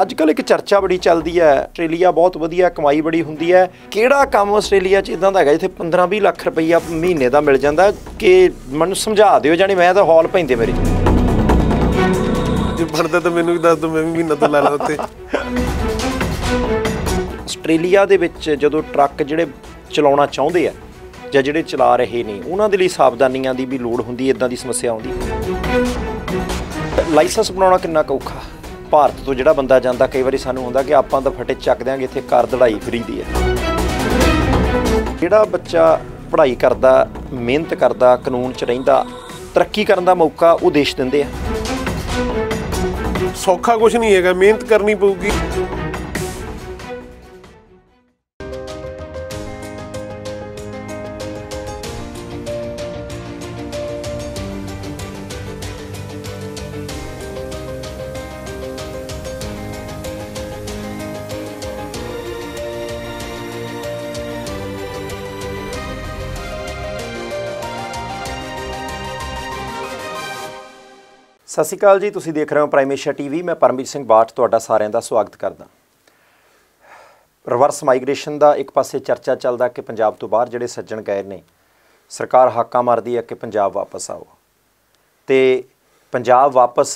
ਅੱਜ ਕੱਲ ਇੱਕ ਚਰਚਾ ਬੜੀ ਚੱਲਦੀ ਹੈ ਆਸਟ੍ਰੇਲੀਆ ਬਹੁਤ ਵਧੀਆ ਕਮਾਈ ਬੜੀ ਹੁੰਦੀ ਹੈ ਕਿਹੜਾ ਕੰਮ ਆਸਟ੍ਰੇਲੀਆ 'ਚ ਇਦਾਂ ਦਾ ਹੈਗਾ ਜਿੱਥੇ 15-20 ਲੱਖ ਰੁਪਈਆ ਮਹੀਨੇ ਦਾ ਮਿਲ ਜਾਂਦਾ ਕਿ ਮੈਨੂੰ ਸਮਝਾ ਦਿਓ ਜਾਨੀ ਮੈਂ ਤਾਂ ਹਾਲ ਪੈਂਦੇ ਮੇਰੇ ਜੇ ਬਣਦਾ ਤਾਂ ਮੈਨੂੰ ਵੀ ਦੱਸ ਦੋ ਮੈਂ ਵੀ ਮਹੀਨਾ ਤਾਂ ਲਾ ਲਾਂ ਉੱਤੇ ਆਸਟ੍ਰੇਲੀਆ ਦੇ ਵਿੱਚ ਜਦੋਂ ਟਰੱਕ ਜਿਹੜੇ ਚਲਾਉਣਾ ਚਾਹੁੰਦੇ ਆ ਜਾਂ ਜਿਹੜੇ ਚਲਾ ਰਹੇ ਨੇ ਉਹਨਾਂ ਦੇ ਲਈ ਸਾਵਧਾਨੀਆਂ ਦੀ ਵੀ ਲੋੜ ਹੁੰਦੀ ਇਦਾਂ ਦੀ ਸਮੱਸਿਆ ਆਉਂਦੀ ਲਾਇਸੈਂਸ ਬਣਾਉਣਾ ਕਿੰਨਾ ਕੌਖਾ ਭਾਰਤ ਤੋਂ ਜਿਹੜਾ ਬੰਦਾ ਜਾਂਦਾ ਕਈ ਵਾਰੀ ਸਾਨੂੰ ਹੁੰਦਾ ਕਿ ਆਪਾਂ ਤਾਂ ਫਟੇ ਚੱਕ ਦਿਆਂਗੇ ਇੱਥੇ ਕਰ ਦੜਾਈ ਫਰੀ ਦੀ ਹੈ ਜਿਹੜਾ ਬੱਚਾ ਪੜ੍ਹਾਈ ਕਰਦਾ ਮਿਹਨਤ ਕਰਦਾ ਕਾਨੂੰਨ 'ਚ ਰਹਿੰਦਾ ਤਰੱਕੀ ਕਰਨ ਦਾ ਮੌਕਾ ਉਹ ਦੇਸ਼ ਦਿੰਦੇ ਆ ਸੌਖਾ ਕੁਝ ਨਹੀਂ ਹੈਗਾ ਮਿਹਨਤ ਕਰਨੀ ਪਊਗੀ ਸਤਿ ਸ਼੍ਰੀ ਅਕਾਲ ਜੀ ਤੁਸੀਂ ਦੇਖ ਰਹੇ ਹੋ ਪ੍ਰਾਈਮੇਸ਼ਾ ਟੀਵੀ ਮੈਂ ਪਰਮਜੀਤ ਸਿੰਘ ਬਾਠ ਤੁਹਾਡਾ ਸਾਰਿਆਂ ਦਾ ਸਵਾਗਤ ਕਰਦਾ ਰਿਵਰਸ ਮਾਈਗ੍ਰੇਸ਼ਨ ਦਾ ਇੱਕ ਪਾਸੇ ਚਰਚਾ ਚੱਲਦਾ ਕਿ ਪੰਜਾਬ ਤੋਂ ਬਾਹਰ ਜਿਹੜੇ ਸੱਜਣ ਗਏ ਨੇ ਸਰਕਾਰ ਹਾਕਾ ਮਾਰਦੀ ਹੈ ਕਿ ਪੰਜਾਬ ਵਾਪਸ ਆਓ ਤੇ ਪੰਜਾਬ ਵਾਪਸ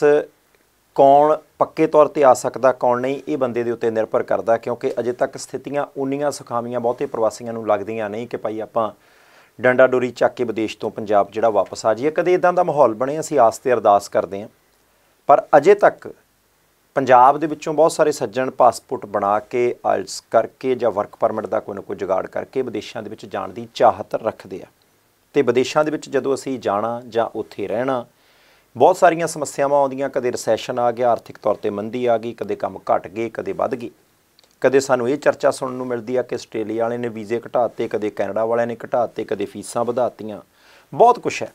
ਕੌਣ ਪੱਕੇ ਤੌਰ ਤੇ ਆ ਸਕਦਾ ਕੌਣ ਨਹੀਂ ਇਹ ਬੰਦੇ ਦੇ ਉੱਤੇ ਨਿਰਭਰ ਕਰਦਾ ਕਿਉਂਕਿ ਅਜੇ ਤੱਕ ਸਥਿਤੀਆਂ ਉਨੀਆਂ ਸੁਖਾਵੀਆਂ ਬਹੁਤੇ ਪ੍ਰਵਾਸੀਆਂ ਨੂੰ ਲੱਗਦੀਆਂ ਨਹੀਂ ਕਿ ਭਾਈ ਆਪਾਂ ਡੰਡਾ ਡੋਰੀ ਚੱਕ ਕੇ ਵਿਦੇਸ਼ ਤੋਂ ਪੰਜਾਬ ਜਿਹੜਾ ਵਾਪਸ ਆ ਜਾਈਏ ਕਦੇ ਇਦਾਂ ਦਾ ਮਾਹੌਲ ਬਣੇ ਅਸੀਂ ਆਸ ਤੇ ਅਰਦਾਸ ਕਰਦੇ ਹਾਂ ਪਰ ਅਜੇ ਤੱਕ ਪੰਜਾਬ ਦੇ ਵਿੱਚੋਂ ਬਹੁਤ ਸਾਰੇ ਸੱਜਣ ਪਾਸਪੋਰਟ ਬਣਾ ਕੇ ਆਇਲਸ ਕਰਕੇ ਜਾਂ ਵਰਕ ਪਰਮਿਟ ਦਾ ਕੋਈ ਨਾ ਕੋਈ ਜੁਗਾੜ ਕਰਕੇ ਵਿਦੇਸ਼ਾਂ ਦੇ ਵਿੱਚ ਜਾਣ ਦੀ ਚਾਹਤ ਰੱਖਦੇ ਆ ਤੇ ਵਿਦੇਸ਼ਾਂ ਦੇ ਵਿੱਚ ਜਦੋਂ ਅਸੀਂ ਜਾਣਾ ਜਾਂ ਉੱਥੇ ਰਹਿਣਾ ਬਹੁਤ ਸਾਰੀਆਂ ਸਮੱਸਿਆਵਾਂ ਆਉਂਦੀਆਂ ਕਦੇ ਰੈਸੈਸ਼ਨ ਆ ਗਿਆ ਆਰਥਿਕ ਤੌਰ ਤੇ ਮੰਦੀ ਆ ਗਈ ਕਦੇ ਕੰਮ ਘਟ ਗਏ ਕਦੇ ਵੱਧ ਗਏ ਕਦੇ ਸਾਨੂੰ ਇਹ ਚਰਚਾ ਸੁਣਨ ਨੂੰ ਮਿਲਦੀ ਆ ਕਿ ਆਸਟ੍ਰੇਲੀਆ ਵਾਲੇ ਨੇ ਵੀਜ਼ੇ ਘਟਾਤੇ ਕਦੇ ਕੈਨੇਡਾ ਵਾਲਿਆਂ ਨੇ ਘਟਾਤੇ ਕਦੇ ਫੀਸਾਂ ਵਧਾਤੀਆਂ ਬਹੁਤ ਕੁਝ ਹੈ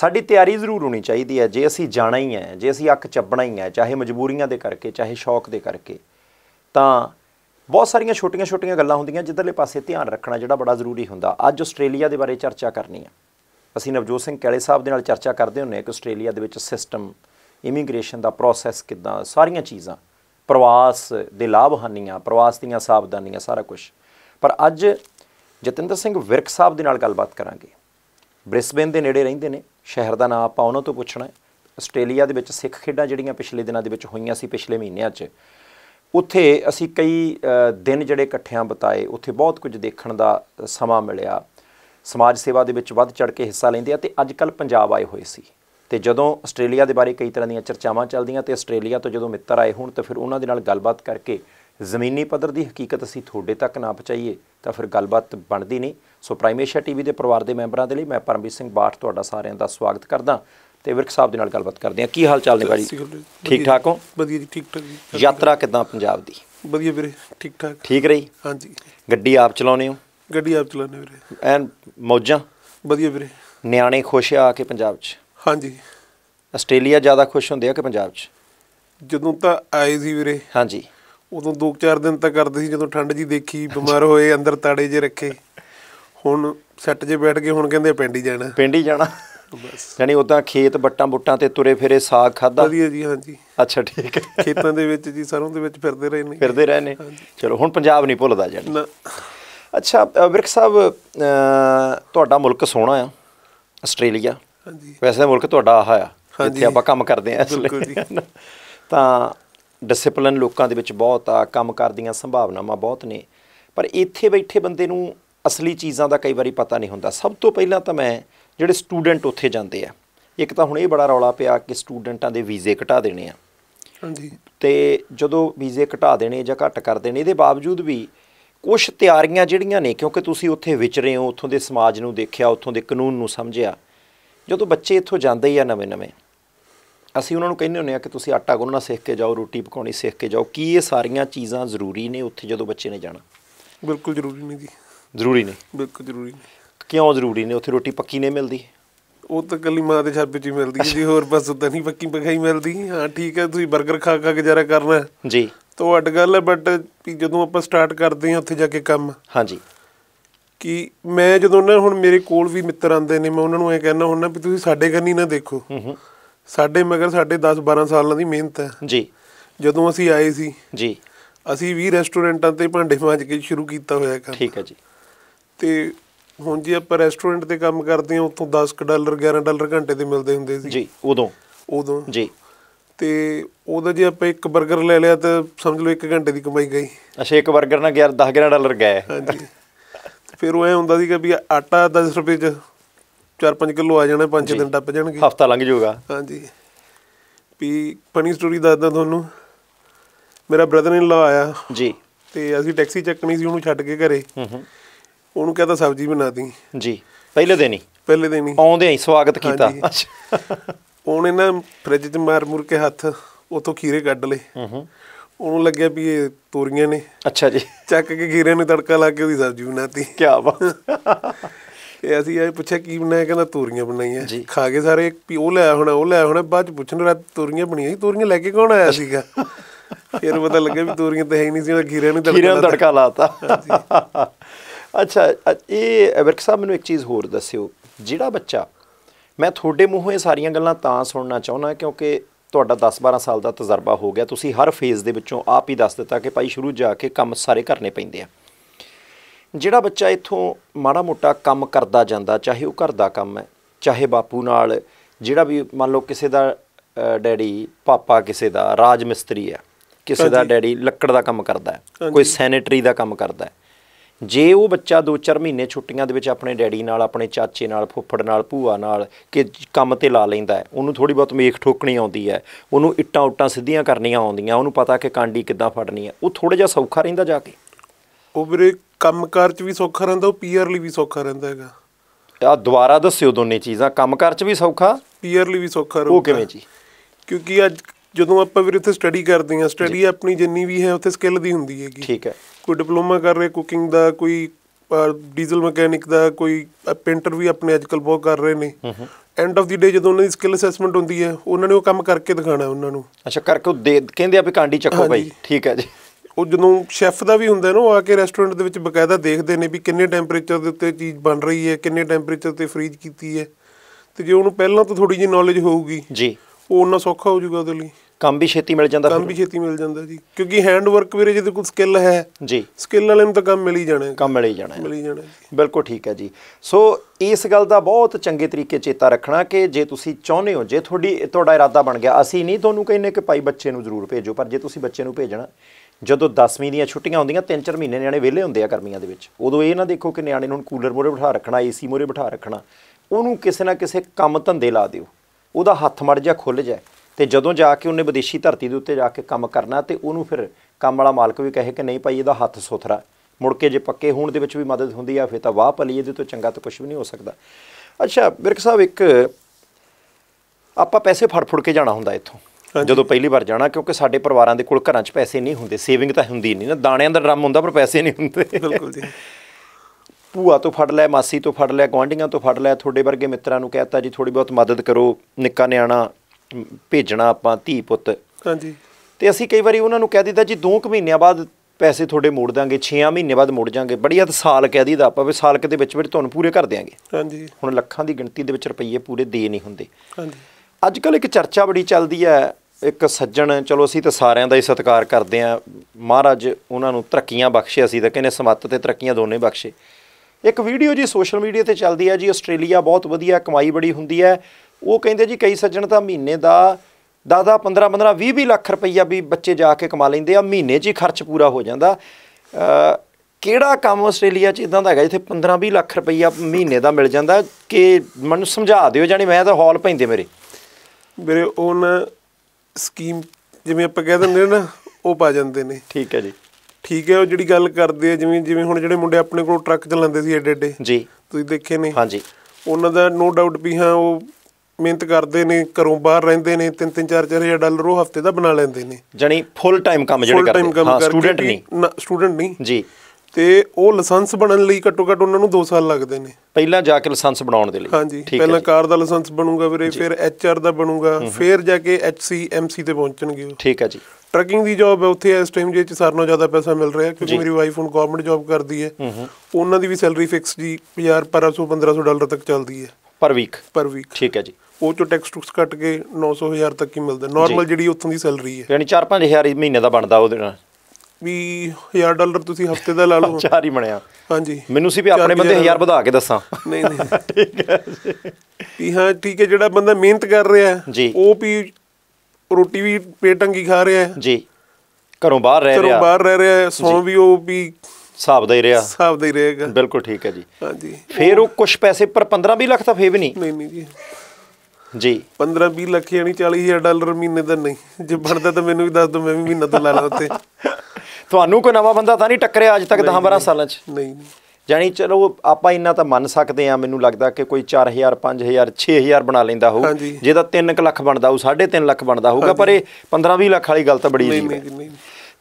ਸਾਡੀ ਤਿਆਰੀ ਜ਼ਰੂਰ ਹੋਣੀ ਚਾਹੀਦੀ ਹੈ ਜੇ ਅਸੀਂ ਜਾਣਾ ਹੀ ਹੈ ਜੇ ਅਸੀਂ ਅੱਖ ਚੱਬਣਾ ਹੀ ਹੈ ਚਾਹੇ ਮਜਬੂਰੀਆਂ ਦੇ ਕਰਕੇ ਚਾਹੇ ਸ਼ੌਕ ਦੇ ਕਰਕੇ ਤਾਂ ਬਹੁਤ ਸਾਰੀਆਂ ਛੋਟੀਆਂ-ਛੋਟੀਆਂ ਗੱਲਾਂ ਹੁੰਦੀਆਂ ਜਿੱਧਰਲੇ ਪਾਸੇ ਧਿਆਨ ਰੱਖਣਾ ਜਿਹੜਾ ਬੜਾ ਜ਼ਰੂਰੀ ਹੁੰਦਾ ਅੱਜ ਆਸਟ੍ਰੇਲੀਆ ਦੇ ਬਾਰੇ ਚਰਚਾ ਕਰਨੀ ਹੈ ਅਸੀਂ ਨਵਜੋਤ ਸਿੰਘ ਕੈਲੇ ਸਾਹਿਬ ਦੇ ਨਾਲ ਚਰਚਾ ਕਰਦੇ ਹੁੰਨੇ ਆ ਕਿ ਆਸਟ੍ਰੇਲੀਆ ਦੇ ਵਿੱਚ ਸਿਸਟਮ ਇਮੀਗ੍ਰੇਸ਼ਨ ਦਾ ਪ੍ਰੋਸੈਸ ਕਿਦਾਂ ਸਾਰੀਆਂ ਚੀਜ਼ਾਂ ਪ੍ਰਵਾਸ ਦੇ ਲਾਭ ਹਾਨੀਆਂ ਪ੍ਰਵਾਸ ਦੀਆਂ ਸਾਵਧਾਨੀਆਂ ਸਾਰਾ ਕੁਝ ਪਰ ਅੱਜ ਜਤਿੰਦਰ ਸਿੰਘ ਵਿਰਕ ਸਾਹਿਬ ਦੇ ਨਾਲ ਗੱਲਬਾਤ ਕਰਾਂਗੇ ਬ੍ਰਿਸਬੇਨ ਦੇ ਨੇੜੇ ਰਹਿੰਦੇ ਨੇ ਸ਼ਹਿਰ ਦਾ ਨਾਮ ਆਪਾਂ ਉਹਨਾਂ ਤੋਂ ਪੁੱਛਣਾ ਹੈ ਆਸਟ੍ਰੇਲੀਆ ਦੇ ਵਿੱਚ ਸਿੱਖ ਖੇਡਾਂ ਜਿਹੜੀਆਂ ਪਿਛਲੇ ਦਿਨਾਂ ਦੇ ਵਿੱਚ ਹੋਈਆਂ ਸੀ ਪਿਛਲੇ ਮਹੀਨਿਆਂ 'ਚ ਉੱਥੇ ਅਸੀਂ ਕਈ ਦਿਨ ਜਿਹੜੇ ਇਕੱਠਿਆਂ ਬਤਾਏ ਉੱਥੇ ਬਹੁਤ ਕੁਝ ਦੇਖਣ ਦਾ ਸਮਾਂ ਮਿਲਿਆ ਸਮਾਜ ਸੇਵਾ ਦੇ ਵਿੱਚ ਵੱਧ ਚੜ ਕੇ ਹਿੱਸਾ ਲੈਂਦੇ ਆ ਤੇ ਅੱਜ ਕੱਲ ਪੰਜਾਬ ਆਏ ਹੋਏ ਸੀ ਤੇ ਜਦੋਂ ਆਸਟ੍ਰੇਲੀਆ ਦੇ ਬਾਰੇ ਕਈ ਤਰ੍ਹਾਂ ਦੀਆਂ ਚਰਚਾਵਾਂ ਚੱਲਦੀਆਂ ਤੇ ਆਸਟ੍ਰੇਲੀਆ ਤੋਂ ਜਦੋਂ ਮਿੱਤਰ ਆਏ ਹੋਣ ਤਾਂ ਫਿਰ ਉਹਨਾਂ ਦੇ ਨਾਲ ਗੱਲਬਾਤ ਕਰਕੇ ਜ਼ਮੀਨੀ ਪੱਧਰ ਦੀ ਹਕੀਕਤ ਅਸੀਂ ਤੁਹਾਡੇ ਤੱਕ ਨਾ ਪਹੁੰਚਾਈਏ ਤਾਂ ਫਿਰ ਗੱਲਬਾਤ ਬਣਦੀ ਨਹੀਂ ਸੋ ਪ੍ਰਾਈਮੇਸ਼ਾ ਟੀਵੀ ਦੇ ਪਰਿਵਾਰ ਦੇ ਮੈਂਬਰਾਂ ਦੇ ਲਈ ਮੈਂ ਪਰਮਜੀਤ ਸਿੰਘ ਬਾਠ ਤੁਹਾਡਾ ਸਾਰਿਆਂ ਦਾ ਸਵਾਗਤ ਕਰਦਾ ਤੇ ਵਿਰਕ ਸਾਹਿਬ ਦੇ ਨਾਲ ਗੱਲਬਾਤ ਕਰਦੇ ਹਾਂ ਕੀ ਹਾਲ ਚਾਲ ਨੇ ਭਾਈ ਠੀਕ ਠਾਕ ਹੋ ਵਧੀਆ ਜੀ ਠੀਕ ਠਾਕ ਜੀ ਯਾਤਰਾ ਕਿਦਾਂ ਪੰਜਾਬ ਦੀ ਵਧੀਆ ਵੀਰੇ ਠੀਕ ਠਾਕ ਠੀਕ ਰਹੀ ਹਾਂਜੀ ਗੱਡੀ ਆਪ ਚਲਾਉਨੇ ਹੋ ਗੱਡੀ ਆਪ ਚਲਾਉਨੇ ਵੀਰੇ ਐਨ ਮੌਜਾਂ ਵਧੀਆ ਵੀਰੇ ਨਿਆਣੇ ਖੁਸ਼ ਆ ਕੇ ਪੰਜਾਬ 'ਚ ਹਾਂਜੀ ਆਸਟ੍ਰੇਲੀਆ ਜ਼ਿਆਦਾ ਖੁਸ਼ ਹੁੰਦੇ ਆ ਕਿ ਪੰਜਾਬ 'ਚ ਜਦੋਂ ਤਾਂ ਆਏ ਸੀ ਵੀਰੇ ਹਾਂਜੀ ਉਦੋਂ 2-4 ਦਿਨ ਤਾਂ ਕਰਦੇ ਸੀ ਜਦੋਂ ਠੰਡ ਜੀ ਦੇਖੀ ਬਿਮਾਰ ਹੋਏ ਅੰਦਰ ਤਾੜੇ ਜੇ ਰੱਖੇ ਹੁਣ ਸੈੱਟ ਜੇ ਬੈਠ ਕੇ ਹੁਣ ਕਹਿੰਦੇ ਪਿੰਡ ਹੀ ਜਾਣਾ ਪਿੰਡ ਹੀ ਜਾਣਾ ਬਸ ਯਾਨੀ ਉਦਾਂ ਖੇਤ ਬੱਟਾਂ ਬੁੱਟਾਂ ਤੇ ਤੁਰੇ ਫਿਰੇ ਸਾਗ ਖਾਦਾ ਵਧੀਆ ਜੀ ਹਾਂਜੀ ਅੱਛਾ ਠੀਕ ਹੈ ਖੇਤਾਂ ਦੇ ਵਿੱਚ ਜੀ ਸਰੋਂ ਦੇ ਵਿੱਚ ਫਿਰਦੇ ਰਹੇ ਨੇ ਫਿਰਦੇ ਰਹੇ ਨੇ ਚਲੋ ਹੁਣ ਪੰਜਾਬ ਨਹੀਂ ਭੁੱਲਦਾ ਜਾਨੀ ਅੱਛਾ ਵਿਰਕ ਸਾਹਿਬ ਤੁਹਾਡਾ ਮੁਲਕ ਸੋਹਣਾ ਆ ਆਸਟ੍ਰੇਲੀਆ ਹਾਂਜੀ ਵੈਸੇ ਤਾਂ ਮੁਲਕ ਤੁਹਾਡਾ ਆਹ ਆ ਜਿੱਥੇ ਆਪਾਂ ਕੰਮ ਕਰਦੇ ਆ ਬਿਲਕੁਲ ਜੀ ਤਾਂ ਡਿਸਪਲਿਨ ਲੋਕਾਂ ਦੇ ਵਿੱਚ ਬਹੁਤ ਆ ਕੰਮ ਕਰਦੀਆਂ ਸੰਭਾਵਨਾਵਾਂ ਬਹੁਤ ਨੇ ਪਰ ਇੱਥੇ ਬੈਠੇ ਬੰਦੇ ਨੂੰ ਅਸਲੀ ਚੀਜ਼ਾਂ ਦਾ ਕਈ ਵਾਰੀ ਪਤਾ ਨਹੀਂ ਹੁੰਦਾ ਸਭ ਤੋਂ ਪਹਿਲਾਂ ਤਾਂ ਮੈਂ ਜਿਹੜੇ ਸਟੂਡੈਂਟ ਉੱਥੇ ਜਾਂਦੇ ਆ ਇੱਕ ਤਾਂ ਹੁਣ ਇਹ ਬੜਾ ਰੌਲਾ ਪਿਆ ਕਿ ਸਟੂਡੈਂਟਾਂ ਦੇ ਵੀਜ਼ੇ ਘਟਾ ਦੇਣੇ ਆ ਹਾਂਜੀ ਤੇ ਜਦੋਂ ਵੀਜ਼ੇ ਘਟਾ ਦੇਣੇ ਜਾਂ ਘੱਟ ਕਰ ਦੇਣੇ ਇਹਦੇ ਬਾਵਜੂਦ ਵੀ ਕੁਝ ਤਿਆਰੀਆਂ ਜਿਹੜੀਆਂ ਨੇ ਕਿਉਂਕਿ ਤੁਸੀਂ ਉੱਥੇ ਵਿਚਰੇ ਹੋ ਉੱਥੋਂ ਦੇ ਸਮਾਜ ਨੂੰ ਦੇਖਿਆ ਉੱਥੋਂ ਦੇ ਕਾਨੂੰਨ ਨੂੰ ਸਮਝਿਆ ਜਦੋਂ ਬੱਚੇ ਇੱਥੋਂ ਜਾਂਦੇ ਹੀ ਆ ਨਵੇਂ-ਨਵੇਂ ਅਸੀਂ ਉਹਨਾਂ ਨੂੰ ਕਹਿੰਦੇ ਹੁੰਨੇ ਆ ਕਿ ਤੁਸੀਂ ਆਟਾ ਗੁੰਨਣਾ ਸਿੱਖ ਕੇ ਜਾਓ ਰੋਟੀ ਪਕਾਉਣੀ ਸਿੱਖ ਕੇ ਜਾਓ ਕੀ ਇਹ ਸਾਰੀਆਂ ਚੀਜ਼ਾਂ ਜ਼ਰੂਰੀ ਨੇ ਉੱਥੇ ਜਦੋਂ ਬੱਚੇ ਨੇ ਜਾਣਾ ਬਿਲਕੁਲ ਜ਼ਰੂਰੀ ਨਹੀਂ ਜੀ ਜ਼ਰੂਰੀ ਨਹੀਂ ਬਿਲਕੁਲ ਜ਼ਰੂਰੀ ਨਹੀਂ ਕਿਉਂ ਜ਼ਰੂਰੀ ਨੇ ਉੱਥੇ ਰੋਟੀ ਪੱਕੀ ਨਹੀਂ ਮਿਲਦੀ ਉਹ ਤਾਂ ਕੱਲੀ ਮਾਂ ਦੇ ਛਰਪੇ ਚ ਮਿਲਦੀ ਹੈ ਜੀ ਹੋਰ ਬਸ ਉਦਾਂ ਨਹੀਂ ਪੱਕੀ ਪਕਾਈ ਮਿਲਦੀ ਹਾਂ ਠੀਕ ਹੈ ਤੁਸੀਂ 버ਗਰ ਖਾ ਖਾ ਗੁਜ਼ਾਰਾ ਕਰਨਾ ਜੀ ਤੋਂ ਅੱਡ ਗੱਲ ਹੈ ਬਟ ਜਦੋਂ ਆਪਾਂ ਸਟਾਰਟ ਕਰਦੇ ਹਾਂ ਉੱਥੇ ਜਾ ਕੇ ਕੰਮ ਹਾਂਜੀ ਕਿ ਮੈਂ ਜਦੋਂ ਨਾ ਹੁਣ ਮੇਰੇ ਕੋਲ ਵੀ ਮਿੱਤਰ ਆਉਂਦੇ ਨੇ ਮੈਂ ਉਹਨਾਂ ਨੂੰ ਇਹ ਕਹਿਣਾ ਹੁੰਦਾ ਵੀ ਤੁਸੀਂ ਸਾਡੇ ਕੰਨੀ ਨਾ ਦੇਖੋ ਸਾਡੇ ਮਗਰ ਸਾਡੇ 10 12 ਸਾਲਾਂ ਦੀ ਮਿਹਨਤ ਹੈ ਜੀ ਜਦੋਂ ਅਸੀਂ ਆਏ ਸੀ ਜੀ ਅਸੀਂ ਵੀ ਰੈਸਟੋਰੈਂਟਾਂ ਤੇ ਭਾਂਡੇ ਮਾਂਜ ਕੇ ਸ਼ੁਰੂ ਕੀਤਾ ਹੋਇਆ ਕੰਮ ਠੀਕ ਹੈ ਜੀ ਤੇ ਹੁਣ ਜੇ ਆਪਾਂ ਰੈਸਟੋਰੈਂਟ ਤੇ ਕੰਮ ਕਰਦੇ ਹਾਂ ਉਤੋਂ 10 ਡਾਲਰ 11 ਡਾਲਰ ਘੰਟੇ ਦੇ ਮਿਲਦੇ ਹੁੰਦੇ ਸੀ ਜੀ ਉਦੋਂ ਉਦੋਂ ਜੀ ਤੇ ਉਹਦਾ ਜੇ ਆਪਾਂ ਇੱਕ 버ਗਰ ਲੈ ਲਿਆ ਤਾਂ ਸਮਝ ਲਓ 1 ਘੰਟੇ ਦੀ ਕਮਾਈ ਗਈ ਅੱਛਾ ਇੱਕ 버ਗਰ ਨਾਲ 10 11 ਡਾਲਰ ਗਏ ਹਾਂਜੀ ਫਿਰ ਉਹ ਐ ਹੁੰਦਾ ਸੀਗਾ ਵੀ ਆਟਾ 10 ਰੁਪਏ ਚ 4-5 ਕਿਲੋ ਆ ਜਾਣਾ 5 ਦਿਨ ਟੱਪ ਜਾਣਗੇ ਹਫਤਾ ਲੰਘ ਜਾਊਗਾ ਹਾਂਜੀ ਵੀ ਫਨੀ ਸਟੋਰੀ ਦੱਸਦਾ ਤੁਹਾਨੂੰ ਮੇਰਾ ਬ੍ਰਦਰ ਇਨ ਲਾ ਆਇਆ ਜੀ ਤੇ ਅਸੀਂ ਟੈਕਸੀ ਚੱਕਣੀ ਸੀ ਉਹਨੂੰ ਛੱਡ ਕੇ ਘਰੇ ਹੂੰ ਹੂੰ ਉਹਨੂੰ ਕਹਤਾ ਸਬਜ਼ੀ ਬਣਾ ਦੇ ਜੀ ਪਹਿਲੇ ਦਿਨ ਹੀ ਪਹਿਲੇ ਦਿਨ ਹੀ ਆਉਂਦੇ ਹੀ ਸਵਾਗਤ ਕੀਤਾ ਅੱਛਾ ਉਹਨੇ ਨਾ ਫ੍ਰਿਜ 'ਚ ਮਾਰ ਮੁਰ ਕੇ ਹੱਥ ਉਥੋਂ ਖੀਰੇ ਕੱਢ ਲਏ ਹੂੰ ਹੂੰ ਉਹਨੂੰ ਲੱਗਿਆ ਵੀ ਇਹ ਤੋਰੀਆਂ ਨੇ ਅੱਛਾ ਜੀ ਚੱਕ ਕੇ ਖੀਰੇ ਨੂੰ ਤੜਕਾ ਲਾ ਕੇ ਉਹਦੀ ਸਬਜ਼ੀ ਬਣਾਤੀ ਕੀ ਬਾਤ ਇਹ ਅਸੀਂ ਇਹ ਪੁੱਛਿਆ ਕੀ ਬਣਾਇਆ ਕਹਿੰਦਾ ਤੋਰੀਆਂ ਬਣਾਈਆਂ ਖਾ ਕੇ ਸਾਰੇ ਵੀ ਉਹ ਲੈ ਹੋਣਾ ਉਹ ਲੈ ਹੋਣਾ ਬਾਅਦ ਚ ਪੁੱਛਣ ਰਾਤ ਤੋਰੀਆਂ ਬਣੀਆਂ ਸੀ ਤੋਰੀਆਂ ਲੈ ਕੇ ਕੌਣ ਆਇਆ ਸੀਗਾ ਫਿਰ ਪਤਾ ਲੱਗਿਆ ਵੀ ਤੋਰੀਆਂ ਤਾਂ ਹੈ ਹੀ ਨਹੀਂ ਸੀ ਉਹ ਖੀਰੇ ਨੂੰ ਤੜਕਾ ਖੀਰੇ ਨੂੰ ਤੜਕਾ ਲਾਤਾ ਅੱਛਾ ਇਹ ਵਰਕ ਸਾਹਿਬ ਮੈਨੂੰ ਇੱਕ ਚੀਜ਼ ਹੋਰ ਦੱਸਿਓ ਜਿਹੜਾ ਬੱਚਾ ਮੈਂ ਤੁਹਾਡੇ ਮੂੰਹੋਂ ਇਹ ਸਾਰੀਆਂ ਗੱਲਾਂ ਤਾਂ ਸੁਣਨਾ ਚਾਹੁੰਦਾ ਕਿਉਂਕਿ ਤੁਹਾਡਾ 10-12 ਸਾਲ ਦਾ ਤਜਰਬਾ ਹੋ ਗਿਆ ਤੁਸੀਂ ਹਰ ਫੇਜ਼ ਦੇ ਵਿੱਚੋਂ ਆਪ ਹੀ ਦੱਸ ਦਿੱਤਾ ਕਿ ਭਾਈ ਸ਼ੁਰੂ ਜਾ ਕੇ ਕੰਮ ਸਾਰੇ ਕਰਨੇ ਪੈਂਦੇ ਆ ਜਿਹੜਾ ਬੱਚਾ ਇੱਥੋਂ ਮਾੜਾ ਮੋਟਾ ਕੰਮ ਕਰਦਾ ਜਾਂਦਾ ਚਾਹੇ ਉਹ ਘਰ ਦਾ ਕੰਮ ਹੈ ਚਾਹੇ ਬਾਪੂ ਨਾਲ ਜਿਹੜਾ ਵੀ ਮੰਨ ਲਓ ਕਿਸੇ ਦਾ ਡੈਡੀ ਪਾਪਾ ਕਿਸੇ ਦਾ ਰਾਜ ਮਿਸਤਰੀ ਹੈ ਕਿਸੇ ਦਾ ਡੈਡੀ ਲੱਕੜ ਦਾ ਕੰਮ ਕਰਦਾ ਕੋਈ ਸੈਨੇਟਰੀ ਦਾ ਕੰਮ ਕਰਦਾ ਹੈ ਜੇ ਉਹ ਬੱਚਾ 2-4 ਮਹੀਨੇ ਛੁੱਟੀਆਂ ਦੇ ਵਿੱਚ ਆਪਣੇ ਡੈਡੀ ਨਾਲ ਆਪਣੇ ਚਾਚੇ ਨਾਲ ਫੁੱਫੜ ਨਾਲ ਭੂਆ ਨਾਲ ਕਿ ਕੰਮ ਤੇ ਲਾ ਲੈਂਦਾ ਹੈ ਉਹਨੂੰ ਥੋੜੀ ਬਹੁਤ ਮੇਖ ਠੋਕਣੀ ਆਉਂਦੀ ਹੈ ਉਹਨੂੰ ਇੱਟਾਂ ਉੱਟਾਂ ਸਿੱਧੀਆਂ ਕਰਨੀਆਂ ਆਉਂਦੀਆਂ ਉਹਨੂੰ ਪਤਾ ਕਿ ਕਾਂਡੀ ਕਿੱਦਾਂ ਫੜਨੀ ਹੈ ਉਹ ਥੋੜਾ ਜਿਹਾ ਸੌਖਾ ਰਹਿੰਦਾ ਜਾ ਕੇ ਉਹ ਵੀਰੇ ਕੰਮਕਾਰ 'ਚ ਵੀ ਸੌਖਾ ਰਹਿੰਦਾ ਉਹ ਪੀਆਰ ਲਈ ਵੀ ਸੌਖਾ ਰਹਿੰਦਾ ਹੈਗਾ ਆ ਦੁਬਾਰਾ ਦੱਸਿਓ ਦੋਨੇ ਚੀਜ਼ਾਂ ਕੰਮਕਾਰ 'ਚ ਵੀ ਸੌਖਾ ਪੀਆਰ ਲਈ ਵੀ ਸੌਖਾ ਰਹੂਗਾ ਉਹ ਕਿਵੇਂ ਜੀ ਕਿਉਂਕਿ ਅੱਜ ਜਦੋਂ ਆਪਾਂ ਵੀਰੇ ਉੱਥੇ ਸਟੱਡੀ ਕਰਦੇ ਆ ਸਟੱਡੀ ਆਪਣੀ ਜਿੰਨੀ ਵੀ ਹੈ ਉੱਥੇ ਸਕਿੱਲ ਦੀ ਹੁੰਦੀ ਹੈਗੀ ਠੀਕ ਹੈ ਕੋਈ ਡਿਪਲੋਮਾ ਕਰ ਰਿਹਾ ਕੁਕਿੰਗ ਦਾ ਕੋਈ ਡੀਜ਼ਲ ਮਕੈਨਿਕ ਦਾ ਕੋਈ ਪੇਂਟਰ ਵੀ ਆਪਣੇ ਅੱਜਕੱਲ ਬਹੁਤ ਕਰ ਰਹੇ ਨੇ ਐਂਡ ਆਫ ਦੀ ਡੇ ਜਦੋਂ ਉਹਨਾਂ ਦੀ ਸਕਿੱਲ ਅਸੈਸਮੈਂਟ ਹੁੰਦੀ ਹੈ ਉਹਨਾਂ ਨੇ ਉਹ ਕੰਮ ਕਰਕੇ ਦਿਖਾਣਾ ਉਹਨਾਂ ਨੂੰ ਅੱਛਾ ਕਰਕੇ ਉਹ ਦੇ ਕਹਿੰਦੇ ਆ ਵੀ ਕਾਂਡੀ ਚੱਕੋ ਭਾਈ ਠੀਕ ਹੈ ਜੀ ਉਹ ਜਦੋਂ ਸ਼ੈਫ ਦਾ ਵੀ ਹੁੰਦਾ ਨਾ ਉਹ ਆ ਕੇ ਰੈਸਟੋਰੈਂਟ ਦੇ ਵਿੱਚ ਬਕਾਇਦਾ ਦੇਖਦੇ ਨੇ ਵੀ ਕਿੰਨੇ ਟੈਂਪਰੇਚਰ ਦੇ ਉੱਤੇ ਚੀਜ਼ ਬਣ ਰਹੀ ਹੈ ਕਿੰਨੇ ਟੈਂਪਰੇਚਰ ਤੇ ਫ੍ਰੀਜ਼ ਕੀਤੀ ਹੈ ਤੇ ਜੇ ਉਹਨੂੰ ਪਹਿਲਾਂ ਤੋਂ ਥੋੜੀ ਜਿਹੀ ਨੌਲੇਜ ਹੋਊਗੀ ਜੀ ਉਹ ਉਹਨਾਂ ਸੌਖਾ ਹੋ ਜਾਊਗਾ ਉਹਦੇ ਲਈ ਕੰਮ ਵੀ ਛੇਤੀ ਮਿਲ ਜਾਂਦਾ ਕੰਮ ਵੀ ਛੇਤੀ ਮਿਲ ਜਾਂਦਾ ਜੀ ਕਿਉਂਕਿ ਹੈਂਡ ਵਰਕ ਵੀਰੇ ਜਿਹਦੇ ਕੋਲ ਸਕਿੱਲ ਹੈ ਜੀ ਸਕਿੱਲ ਵਾਲੇ ਨੂੰ ਤਾਂ ਕੰਮ ਮਿਲ ਹੀ ਜਾਣਾ ਕੰਮ ਮਿਲ ਹੀ ਜਾਣਾ ਮਿਲ ਹੀ ਜਾਣਾ ਬਿਲਕੁਲ ਠੀਕ ਹੈ ਜੀ ਸੋ ਇਸ ਗੱਲ ਦਾ ਬਹੁਤ ਚੰਗੇ ਤਰੀਕੇ ਚੇਤਾ ਰੱਖਣਾ ਕਿ ਜੇ ਤੁਸੀਂ ਚਾਹੁੰਦੇ ਹੋ ਜੇ ਤੁਹਾਡੀ ਤੁਹਾਡਾ ਇਰਾਦਾ ਬਣ ਗਿਆ ਅਸੀਂ ਨਹੀਂ ਤੁਹਾਨੂੰ ਕਹਿੰਨੇ ਕਿ ਭਾਈ ਬੱਚੇ ਨੂੰ ਜ਼ਰੂਰ ਭੇਜੋ ਪਰ ਜੇ ਤੁਸੀਂ ਬੱਚੇ ਨੂੰ ਭੇਜਣਾ ਜਦੋਂ 10ਵੀਂ ਦੀਆਂ ਛੁੱਟੀਆਂ ਹੁੰਦੀਆਂ 3-4 ਮਹੀਨੇ ਨਿਆਣੇ ਵਿਹਲੇ ਹੁੰਦੇ ਆ ਗਰਮੀਆਂ ਦੇ ਵਿੱਚ ਉਦੋਂ ਇਹ ਨਾ ਦੇਖੋ ਕਿ ਨਿਆਣੇ ਨੂੰ ਕੂਲਰ ਮੋਰੇ ਬਿਠਾ ਰੱਖਣਾ ਏਸੀ ਮੋਰੇ ਬਿਠਾ ਰੱਖਣਾ ਉਹਨੂੰ ਕਿਸੇ ਨਾ ਕਿਸੇ ਕੰਮ ਧੰਦੇ ਲਾ ਦਿਓ ਉਹਦਾ ਹੱਥ ਮੜ ਜਾ ਖੁੱਲ ਜਾ ਤੇ ਜਦੋਂ ਜਾ ਕੇ ਉਹਨੇ ਵਿਦੇਸ਼ੀ ਧਰਤੀ ਦੇ ਉੱਤੇ ਜਾ ਕੇ ਕੰਮ ਕਰਨਾ ਤੇ ਉਹਨੂੰ ਫਿਰ ਕੰਮ ਵਾਲਾ ਮਾਲਕ ਵੀ ਕਹੇ ਕਿ ਨਹੀਂ ਭਾਈ ਇਹਦਾ ਹੱਥ ਸੁਥਰਾ ਮੁੜ ਕੇ ਜੇ ਪੱਕੇ ਹੋਣ ਦੇ ਵਿੱਚ ਵੀ ਮਦਦ ਹੁੰਦੀ ਆ ਫੇ ਤਾਂ ਵਾਹ ਭਲੀ ਇਹਦੇ ਤੋਂ ਚੰਗਾ ਤਾਂ ਕੁਝ ਵੀ ਨਹੀਂ ਹੋ ਸਕਦਾ ਅੱਛਾ ਬਿਰਕ ਸਾਹਿਬ ਇੱਕ ਆਪਾਂ ਪੈਸੇ ਫੜ ਫੜ ਕੇ ਜਾਣਾ ਹੁੰਦਾ ਇੱਥੋਂ ਜਦੋਂ ਪਹਿਲੀ ਵਾਰ ਜਾਣਾ ਕਿਉਂਕਿ ਸਾਡੇ ਪਰਿਵਾਰਾਂ ਦੇ ਕੋਲ ਘਰਾਂ 'ਚ ਪੈਸੇ ਨਹੀਂ ਹੁੰਦੇ ਸੇਵਿੰਗ ਤਾਂ ਹੁੰਦੀ ਨਹੀਂ ਨਾ ਦਾਣਿਆਂ ਦਾ ਡਰਮ ਹੁੰਦਾ ਪਰ ਪੈਸੇ ਨਹੀਂ ਹੁੰਦੇ ਬਿਲਕੁਲ ਜੀ ਭੂਆ ਤੋਂ ਫੜ ਲੈ ਮਾਸੀ ਤੋਂ ਫੜ ਲੈ ਗਵਾਂਡੀਆਂ ਤੋਂ ਫੜ ਲੈ ਤੁਹਾਡੇ ਵਰਗੇ ਮਿੱਤਰਾਂ ਨੂੰ ਕਹਿਤਾ ਜੀ ਥੋੜੀ ਬਹੁਤ ਮਦਦ ਕਰੋ ਨਿੱਕਾ ਨਿਆਣਾ ਭੇਜਣਾ ਆਪਾਂ ਧੀ ਪੁੱਤ ਹਾਂਜੀ ਤੇ ਅਸੀਂ ਕਈ ਵਾਰੀ ਉਹਨਾਂ ਨੂੰ ਕਹਿ ਦਿੱਤਾ ਜੀ 2 ਮਹੀਨਿਆਂ ਬਾਅਦ ਪੈਸੇ ਤੁਹਾਡੇ ਮੋੜ ਦਾਂਗੇ 6 ਮਹੀਨੇ ਬਾਅਦ ਮੋੜ ਜਾਾਂਗੇ ਬੜੀਆ ਤਾਂ ਸਾਲ ਕਹਿ ਦਿੱਤਾ ਆਪਾਂ ਵੀ ਸਾਲ ਕਿਤੇ ਵਿੱਚ ਵਿੱਚ ਤੁਹਾਨੂੰ ਪੂਰੇ ਕਰ ਦੇਾਂਗੇ ਹਾਂਜੀ ਹੁਣ ਲੱਖਾਂ ਦੀ ਗਿਣਤੀ ਦੇ ਵਿੱਚ ਰੁਪਈਏ ਪੂਰੇ ਦੇ ਨਹੀਂ ਹੁੰਦੇ ਹਾਂਜੀ ਅੱਜ ਕੱਲ ਇੱਕ ਚਰਚਾ ਬੜੀ ਚੱਲਦੀ ਹੈ ਇੱਕ ਸੱਜਣ ਚਲੋ ਅਸੀਂ ਤਾਂ ਸਾਰਿਆਂ ਦਾ ਹੀ ਸਤਿਕਾਰ ਕਰਦੇ ਆਂ ਮਹਾਰਾਜ ਉਹਨਾਂ ਨੂੰ ਤਰੱਕੀਆਂ ਬਖਸ਼ੇ ਅਸੀਂ ਤਾਂ ਕਹਿੰਦੇ ਸਮੱਤ ਤੇ ਤਰੱਕੀਆਂ ਦੋਨੇ ਬਖਸ਼ੇ ਇੱਕ ਵੀਡੀਓ ਜੀ ਸੋਸ਼ਲ ਮੀਡੀਆ ਤੇ ਚੱਲਦੀ ਹੈ ਜੀ ਆਸਟ੍ਰੇਲੀਆ ਬਹੁਤ ਵਧੀਆ ਕਮਾਈ ਬੜੀ ਹੁੰਦੀ ਹੈ ਉਹ ਕਹਿੰਦੇ ਜੀ ਕਈ ਸੱਜਣ ਤਾਂ ਮਹੀਨੇ ਦਾ ਦਾਦਾ 15 15 20 20 ਲੱਖ ਰੁਪਈਆ ਵੀ ਬੱਚੇ ਜਾ ਕੇ ਕਮਾ ਲੈਂਦੇ ਆ ਮਹੀਨੇ 'ਚ ਹੀ ਖਰਚ ਪੂਰਾ ਹੋ ਜਾਂਦਾ ਕਿਹੜਾ ਕੰਮ ਆਸਟ੍ਰੇਲੀਆ 'ਚ ਇਦਾਂ ਦਾ ਹੈਗਾ ਜਿੱਥੇ 15 20 ਲੱਖ ਰੁਪਈਆ ਮਹੀਨੇ ਦਾ ਮਿਲ ਜਾਂਦਾ ਕਿ ਮੈਨੂੰ ਸਮਝਾ ਦਿਓ ਜਾਨੀ ਮੈਂ ਤਾਂ ਹਾਲ ਪੈਂਦੇ ਮੇਰੇ ਮੇਰੇ ਉਹਨ ਸਕੀਮ ਜਿਵੇਂ ਆਪਾਂ ਕਹਿ ਦਿੰਦੇ ਨਾ ਉਹ ਪਾ ਜਾਂਦੇ ਨੇ ਠੀਕ ਹੈ ਜੀ ਠੀਕ ਹੈ ਉਹ ਜਿਹੜੀ ਗੱਲ ਕਰਦੇ ਆ ਜਿਵੇਂ ਜਿਵੇਂ ਹੁਣ ਜਿਹੜੇ ਮੁੰਡੇ ਆਪਣੇ ਕੋਲ ਟਰੱਕ ਚਲਾਉਂਦੇ ਸੀ ਐਡੇ ਐਡੇ ਜੀ ਤੁਸੀਂ ਦੇਖੇ ਨੇ ਹਾਂਜੀ ਉਹਨਾਂ ਦਾ ਨੋ ਡਾਊਟ ਵੀ ਹਾਂ ਉਹ ਮਿਹਨਤ ਕਰਦੇ ਨੇ ਘਰੋਂ ਬਾਹਰ ਰਹਿੰਦੇ ਨੇ 3-3 4-4000 ਡਾਲਰ ਉਹ ਹਫਤੇ ਦਾ ਬਣਾ ਲੈਂਦੇ ਨੇ ਜਾਨੀ ਫੁੱਲ ਟਾਈਮ ਕੰਮ ਜਿਹੜੇ ਕਰਦੇ ਹਾਂ ਸਟੂਡੈਂਟ ਨਹੀਂ ਸਟੂਡੈਂਟ ਨਹੀਂ ਜੀ ਤੇ ਉਹ ਲਾਇਸੈਂਸ ਬਣਨ ਲਈ ਘੱਟੋ ਘੱਟ ਉਹਨਾਂ ਨੂੰ 2 ਸਾਲ ਲੱਗਦੇ ਨੇ ਪਹਿਲਾਂ ਜਾ ਕੇ ਲਾਇਸੈਂਸ ਬਣਾਉਣ ਦੇ ਲਈ ਹਾਂਜੀ ਪਹਿਲਾਂ ਕਾਰ ਦਾ ਲਾਇਸੈਂਸ ਬਣੂਗਾ ਵੀਰੇ ਫਿਰ ਐਚਆਰ ਦਾ ਬਣੂਗਾ ਫਿਰ ਜਾ ਕੇ ਐਚਸੀ ਐਮਸੀ ਤੇ ਪਹੁੰਚਣਗੇ ਠੀਕ ਹੈ ਜੀ ਟਰਕਿੰਗ ਦੀ ਜੌਬ ਹੈ ਉੱਥੇ ਇਸ ਟਾਈਮ ਜੇ ਚ ਸਾਰ ਨਾਲੋਂ ਜ਼ਿਆਦਾ ਪੈਸਾ ਮਿਲ ਰਿਹਾ ਕਿਉਂਕਿ ਮੇਰੀ ਵਾਈਫ ਹੁਣ ਗਵਰਨਮੈਂਟ ਜੌਬ ਕਰਦੀ ਹੈ ਉਹਨਾਂ ਦੀ ਵੀ ਸੈਲਰੀ ਫਿਕਸ ਜੀ 1000 1200 1500 ਡਾਲਰ ਤੱਕ ਚੱਲਦੀ ਹੈ ਪਰ ਵੀਕ ਪਰ ਵੀਕ ਠੀਕ ਹੈ ਜੀ ਉਹ ਚੋਂ ਟੈਕਸ ਟੂਕਸ ਕੱਟ ਕੇ 900 ਤੱਕ ਹੀ ਮਿਲਦਾ ਨਾਰਮਲ ਜਿਹੜੀ ਉੱਥੋਂ ਦੀ ਸੈਲਰੀ ਹੈ ਯਾਨੀ 4-5000 ਮਹੀਨੇ ਦਾ ਬਣਦਾ ਉਹਦੇ ਨਾਲ ਵੀ 1000 ਡਾਲਰ ਤੁਸੀਂ ਹਫਤੇ ਦਾ ਲਾ ਲਓ ਚਾਰ ਹੀ ਬਣਿਆ ਹਾਂਜੀ ਮੈਨੂੰ ਸੀ ਵੀ ਆਪਣੇ ਬੰਦੇ 1000 ਵਧਾ ਕੇ ਦੱਸਾਂ ਨਹੀਂ ਨਹੀਂ ਠੀਕ ਹੈ ਵੀ ਹਾਂ ਠੀਕ ਹੈ ਜਿਹੜਾ ਬੰਦਾ ਮਿਹਨਤ ਕਰ ਰਿਹਾ ਉਹ ਵੀ ਰੋਟੀ ਵੀ ਪੇਟੰਗੀ ਖਾ ਰਿਹਾ ਹੈ ਜੀ ਘਰੋਂ ਬਾਹਰ ਰਹਿ ਰਿਹਾ ਘਰੋਂ ਬਾਹਰ ਰਹਿ ਰਿਹਾ ਸੌਂ ਵੀ ਉਹ ਵੀ ਹਿਸਾਬ ਦਾ ਹੀ ਰਿਹਾ ਹਿਸਾਬ ਦਾ ਹੀ ਰਹੇਗਾ ਬਿਲਕੁਲ ਠੀਕ ਹੈ ਜੀ ਹਾਂਜੀ ਫੇਰ ਉਹ ਕੁਝ ਪੈਸੇ ਪਰ 15 20 ਲੱਖ ਤਾਂ ਫੇਰ ਵੀ ਨਹੀਂ ਨਹੀਂ ਨਹੀਂ ਜੀ ਜੀ 15 20 ਲੱਖ ਯਾਨੀ 40000 ਡਾਲਰ ਮਹੀਨੇ ਦਾ ਨਹੀਂ ਜੇ ਬਣਦਾ ਤਾਂ ਮੈਨੂੰ ਵੀ ਦੱਸ ਦੋ ਮੈਂ ਵੀ ਮਹੀਨਾ ਤੋਂ ਲਾ ਲਾਂ ਉੱਤੇ ਤੁਹਾਨੂੰ ਕੋਈ ਨਵਾਂ ਬੰਦਾ ਤਾਂ ਨਹੀਂ ਟੱਕਰਿਆ ਅੱਜ ਤੱਕ 10 12 ਸਾਲਾਂ 'ਚ ਨਹੀਂ ਜਾਨੀ ਚਲੋ ਆਪਾਂ ਇੰਨਾ ਤਾਂ ਮੰਨ ਸਕਦੇ ਆ ਮੈਨੂੰ ਲੱਗਦਾ ਕਿ ਕੋਈ 4000 5000 6000 ਬਣਾ ਲੈਂਦਾ ਹੋਊ ਜਿਹਦਾ 3 ਲੱਖ ਬਣਦਾ ਹੋਊ 3.5 ਲੱਖ ਬਣਦਾ ਹੋਊਗਾ ਪਰ ਇਹ 15 20 ਲੱਖ ਵਾਲੀ ਗੱਲ ਤਾਂ ਬੜੀ ਜੀ ਨਹੀਂ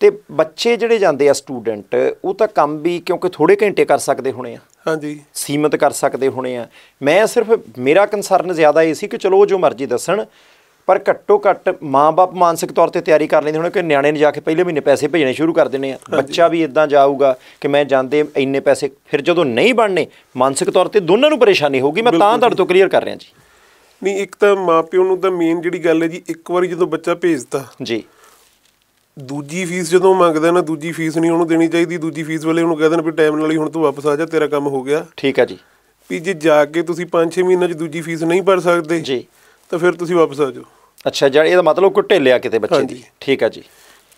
ਤੇ ਬੱਚੇ ਜਿਹੜੇ ਜਾਂਦੇ ਆ ਸਟੂਡੈਂਟ ਉਹ ਤਾਂ ਕੰਮ ਵੀ ਕਿਉਂਕਿ ਥੋੜੇ ਘੰਟੇ ਕਰ ਸਕਦੇ ਹੋਣੇ ਆ ਹਾਂਜੀ ਸੀਮਿਤ ਕਰ ਸਕਦੇ ਹੋਣੇ ਆ ਮੈਂ ਸਿਰਫ ਮੇਰਾ ਕੰਸਰਨ ਜ਼ਿਆਦਾ ਇਹ ਸੀ ਕਿ ਚਲੋ ਜੋ ਮਰਜ਼ੀ ਦੱਸਣ ਪਰ ਘੱਟੋ ਘੱਟ ਮਾਪੇ ਮਾਨਸਿਕ ਤੌਰ ਤੇ ਤਿਆਰੀ ਕਰ ਲੈਂਦੇ ਹੋਣੇ ਕਿ ਨਿਆਣੇ ਨੇ ਜਾ ਕੇ ਪਹਿਲੇ ਮਹੀਨੇ ਪੈਸੇ ਭੇਜਣੇ ਸ਼ੁਰੂ ਕਰ ਦਿੰਨੇ ਆ ਬੱਚਾ ਵੀ ਇਦਾਂ ਜਾਊਗਾ ਕਿ ਮੈਂ ਜਾਂਦੇ ਇੰਨੇ ਪੈਸੇ ਫਿਰ ਜਦੋਂ ਨਹੀਂ ਬਣਨੇ ਮਾਨਸਿਕ ਤੌਰ ਤੇ ਦੋਨਾਂ ਨੂੰ ਪਰੇਸ਼ਾਨੀ ਹੋਊਗੀ ਮੈਂ ਤਾਂ ਤੁਹਾਡੇ ਤੋਂ ਕਲੀਅਰ ਕਰ ਰਿਹਾ ਜੀ ਨਹੀਂ ਇੱਕ ਤਾਂ ਮਾਪਿਓ ਨੂੰ ਤਾਂ ਮੇਨ ਜਿਹੜੀ ਗੱਲ ਹੈ ਜੀ ਇੱਕ ਵਾਰੀ ਜਦੋਂ ਬੱਚਾ ਭੇਜਦਾ ਜੀ ਦੂਜੀ ਫੀਸ ਜਦੋਂ ਮੰਗਦਾ ਨਾ ਦੂਜੀ ਫੀਸ ਨਹੀਂ ਉਹਨੂੰ ਦੇਣੀ ਚਾਹੀਦੀ ਦੂਜੀ ਫੀਸ ਵਾਲੇ ਉਹਨੂੰ ਕਹਿੰਦੇ ਨੇ ਵੀ ਟਾਈਮ ਨਾਲ ਹੀ ਹੁਣ ਤੂੰ ਵਾਪਸ ਆ ਜਾ ਤੇਰਾ ਕੰਮ ਹੋ ਗਿਆ ਠੀਕ ਹੈ ਜੀ ਵੀ ਜੇ ਜਾ ਕੇ ਤੁਸੀਂ 5-6 ਮਹੀਨਿਆਂ 'ਚ ਦੂਜੀ ਫੀਸ ਨਹੀਂ ਭਰ ਸਕਦੇ ਜੀ ਤਾਂ ਫਿਰ ਤੁਸੀਂ ਵਾਪਸ ਆ ਜਾਓ ਅੱਛਾ ਜਾਨੀ ਇਹਦਾ ਮਤਲਬ ਕੋਈ ਢੇਲਿਆ ਕਿਤੇ ਬੱਚੇ ਦੀ ਠੀਕ ਹੈ ਜੀ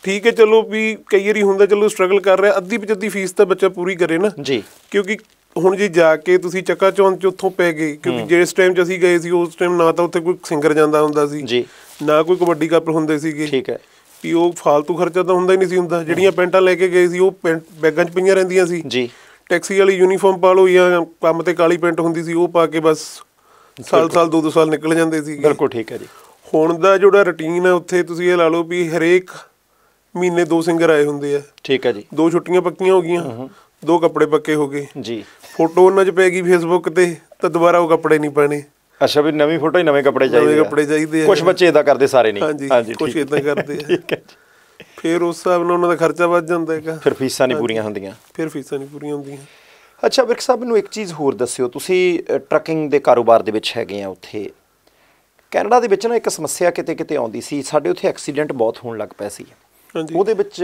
ਠੀਕ ਹੈ ਚਲੋ ਵੀ ਕਈ ਵਾਰੀ ਹੁੰਦਾ ਚਲੋ ਸਟਰਗਲ ਕਰ ਰਿਹਾ ਅੱਧੀ ਪਚੱਦੀ ਫੀਸ ਤਾਂ ਬੱਚਾ ਪੂਰੀ ਕਰੇ ਨਾ ਜੀ ਕਿਉਂਕਿ ਹੁਣ ਜੇ ਜਾ ਕੇ ਤੁਸੀਂ ਚੱਕਾ ਚੌਂਦ ਚ ਉੱਥੋਂ ਪੈ ਗਏ ਕਿਉਂਕਿ ਜਿਸ ਟਾਈਮ ਚ ਅਸੀਂ ਗਏ ਸੀ ਉਸ ਟਾਈਮ ਨਾ ਤਾਂ ਉੱਥੇ ਕੋਈ ਸਿੰਗਰ ਜਾਂਦਾ ਹੁੰਦਾ ਸੀ ਜੀ ਨਾ ਕੋਈ ਕਬੱਡੀ ਕੱਪ ਹੁੰਦੇ ਸੀਗੇ ਠੀਕ ਹੈ ਵੀ ਉਹ ਫालतू ਖਰਚਾ ਤਾਂ ਹੁੰਦਾ ਹੀ ਨਹੀਂ ਸੀ ਹੁੰਦਾ ਜਿਹੜੀਆਂ ਪੈਂਟਾਂ ਲੈ ਕੇ ਗਏ ਸੀ ਉਹ ਬੈਗਾਂ 'ਚ ਪਈਆਂ ਰਹਿੰਦੀਆਂ ਸੀ ਜੀ ਟੈਕਸੀ ਵਾਲੀ ਯੂਨੀਫਾਰਮ ਪਾ ਲੋ ਜਾਂ ਕੰਮ ਤੇ ਕਾਲੀ ਪੈਂਟ ਹੁੰਦੀ ਸੀ ਉਹ ਪਾ ਕੇ ਬਸ ਸਾਲ-ਸਾਲ ਦੋ-ਦੋ ਸਾਲ ਨਿਕਲ ਜਾਂਦੇ ਸੀ ਬਿਲਕੁਲ ਠੀਕ ਹੈ ਜੀ ਹੁਣ ਦਾ ਜਿਹੜਾ ਰੁਟੀਨ ਹੈ ਉੱਥੇ ਤੁਸੀਂ ਇਹ ਲਾ ਲਓ ਵੀ ਹਰੇਕ ਮਹੀਨੇ ਦੋ ਸਿੰਗਰ ਆਏ ਹੁੰਦੇ ਆ ਠੀਕ ਹੈ ਜੀ ਦੋ ਛੁੱਟੀਆਂ ਪੱਕੀਆਂ ਹੋ ਗਈਆਂ ਦੋ ਕੱਪੜੇ ਪੱਕੇ ਹੋ ਗਏ ਜੀ ਫੋਟੋ ਉਹਨਾਂ 'ਚ ਪੈ ਗਈ ਫੇਸਬੁੱਕ ਤੇ ਤਾਂ ਦੁਬਾਰਾ ਉਹ ਕੱਪੜੇ ਨਹੀਂ ਪਾਣੇ ਅੱਛਾ ਵੀ ਨਵੀਂ ਫੋਟੋ ਹੀ ਨਵੇਂ ਕੱਪੜੇ ਚਾਹੀਦੇ ਨਵੇਂ ਕੱਪੜੇ ਚਾਹੀਦੇ ਕੁਝ ਬੱਚੇ ਇਦਾਂ ਕਰਦੇ ਸਾਰੇ ਨਹੀਂ ਹਾਂਜੀ ਕੁਝ ਇਦਾਂ ਕਰਦੇ ਠੀਕ ਹੈ ਫਿਰ ਉਸ ਹਿਸਾਬ ਨਾਲ ਉਹਨਾਂ ਦਾ ਖਰਚਾ ਵੱਧ ਜਾਂਦਾ ਹੈਗਾ ਫਿਰ ਫੀਸਾਂ ਨਹੀਂ ਪੂਰੀਆਂ ਹੁੰਦੀਆਂ ਫਿਰ ਫੀਸਾਂ ਨਹੀਂ ਪੂਰੀਆਂ ਹੁੰਦੀਆਂ ਅੱਛਾ ਵਿਰਕ ਸਾਹਿਬ ਨੂੰ ਇੱਕ ਚੀਜ਼ ਹੋਰ ਦੱਸਿਓ ਤੁਸੀਂ ਟਰੱਕਿੰਗ ਦੇ ਕਾਰੋਬਾਰ ਦੇ ਵਿੱਚ ਹੈਗੇ ਆ ਉੱਥੇ ਕੈਨੇਡਾ ਦੇ ਵਿੱਚ ਨਾ ਇੱਕ ਸਮੱਸਿਆ ਕਿਤੇ ਕਿਤੇ ਆਉਂਦੀ ਸੀ ਸਾਡੇ ਉੱਥੇ ਐਕਸੀਡੈਂਟ ਬਹੁਤ ਹੋਣ ਲੱਗ ਪਏ ਸੀ ਹਾਂਜੀ ਉਹਦੇ ਵਿੱਚ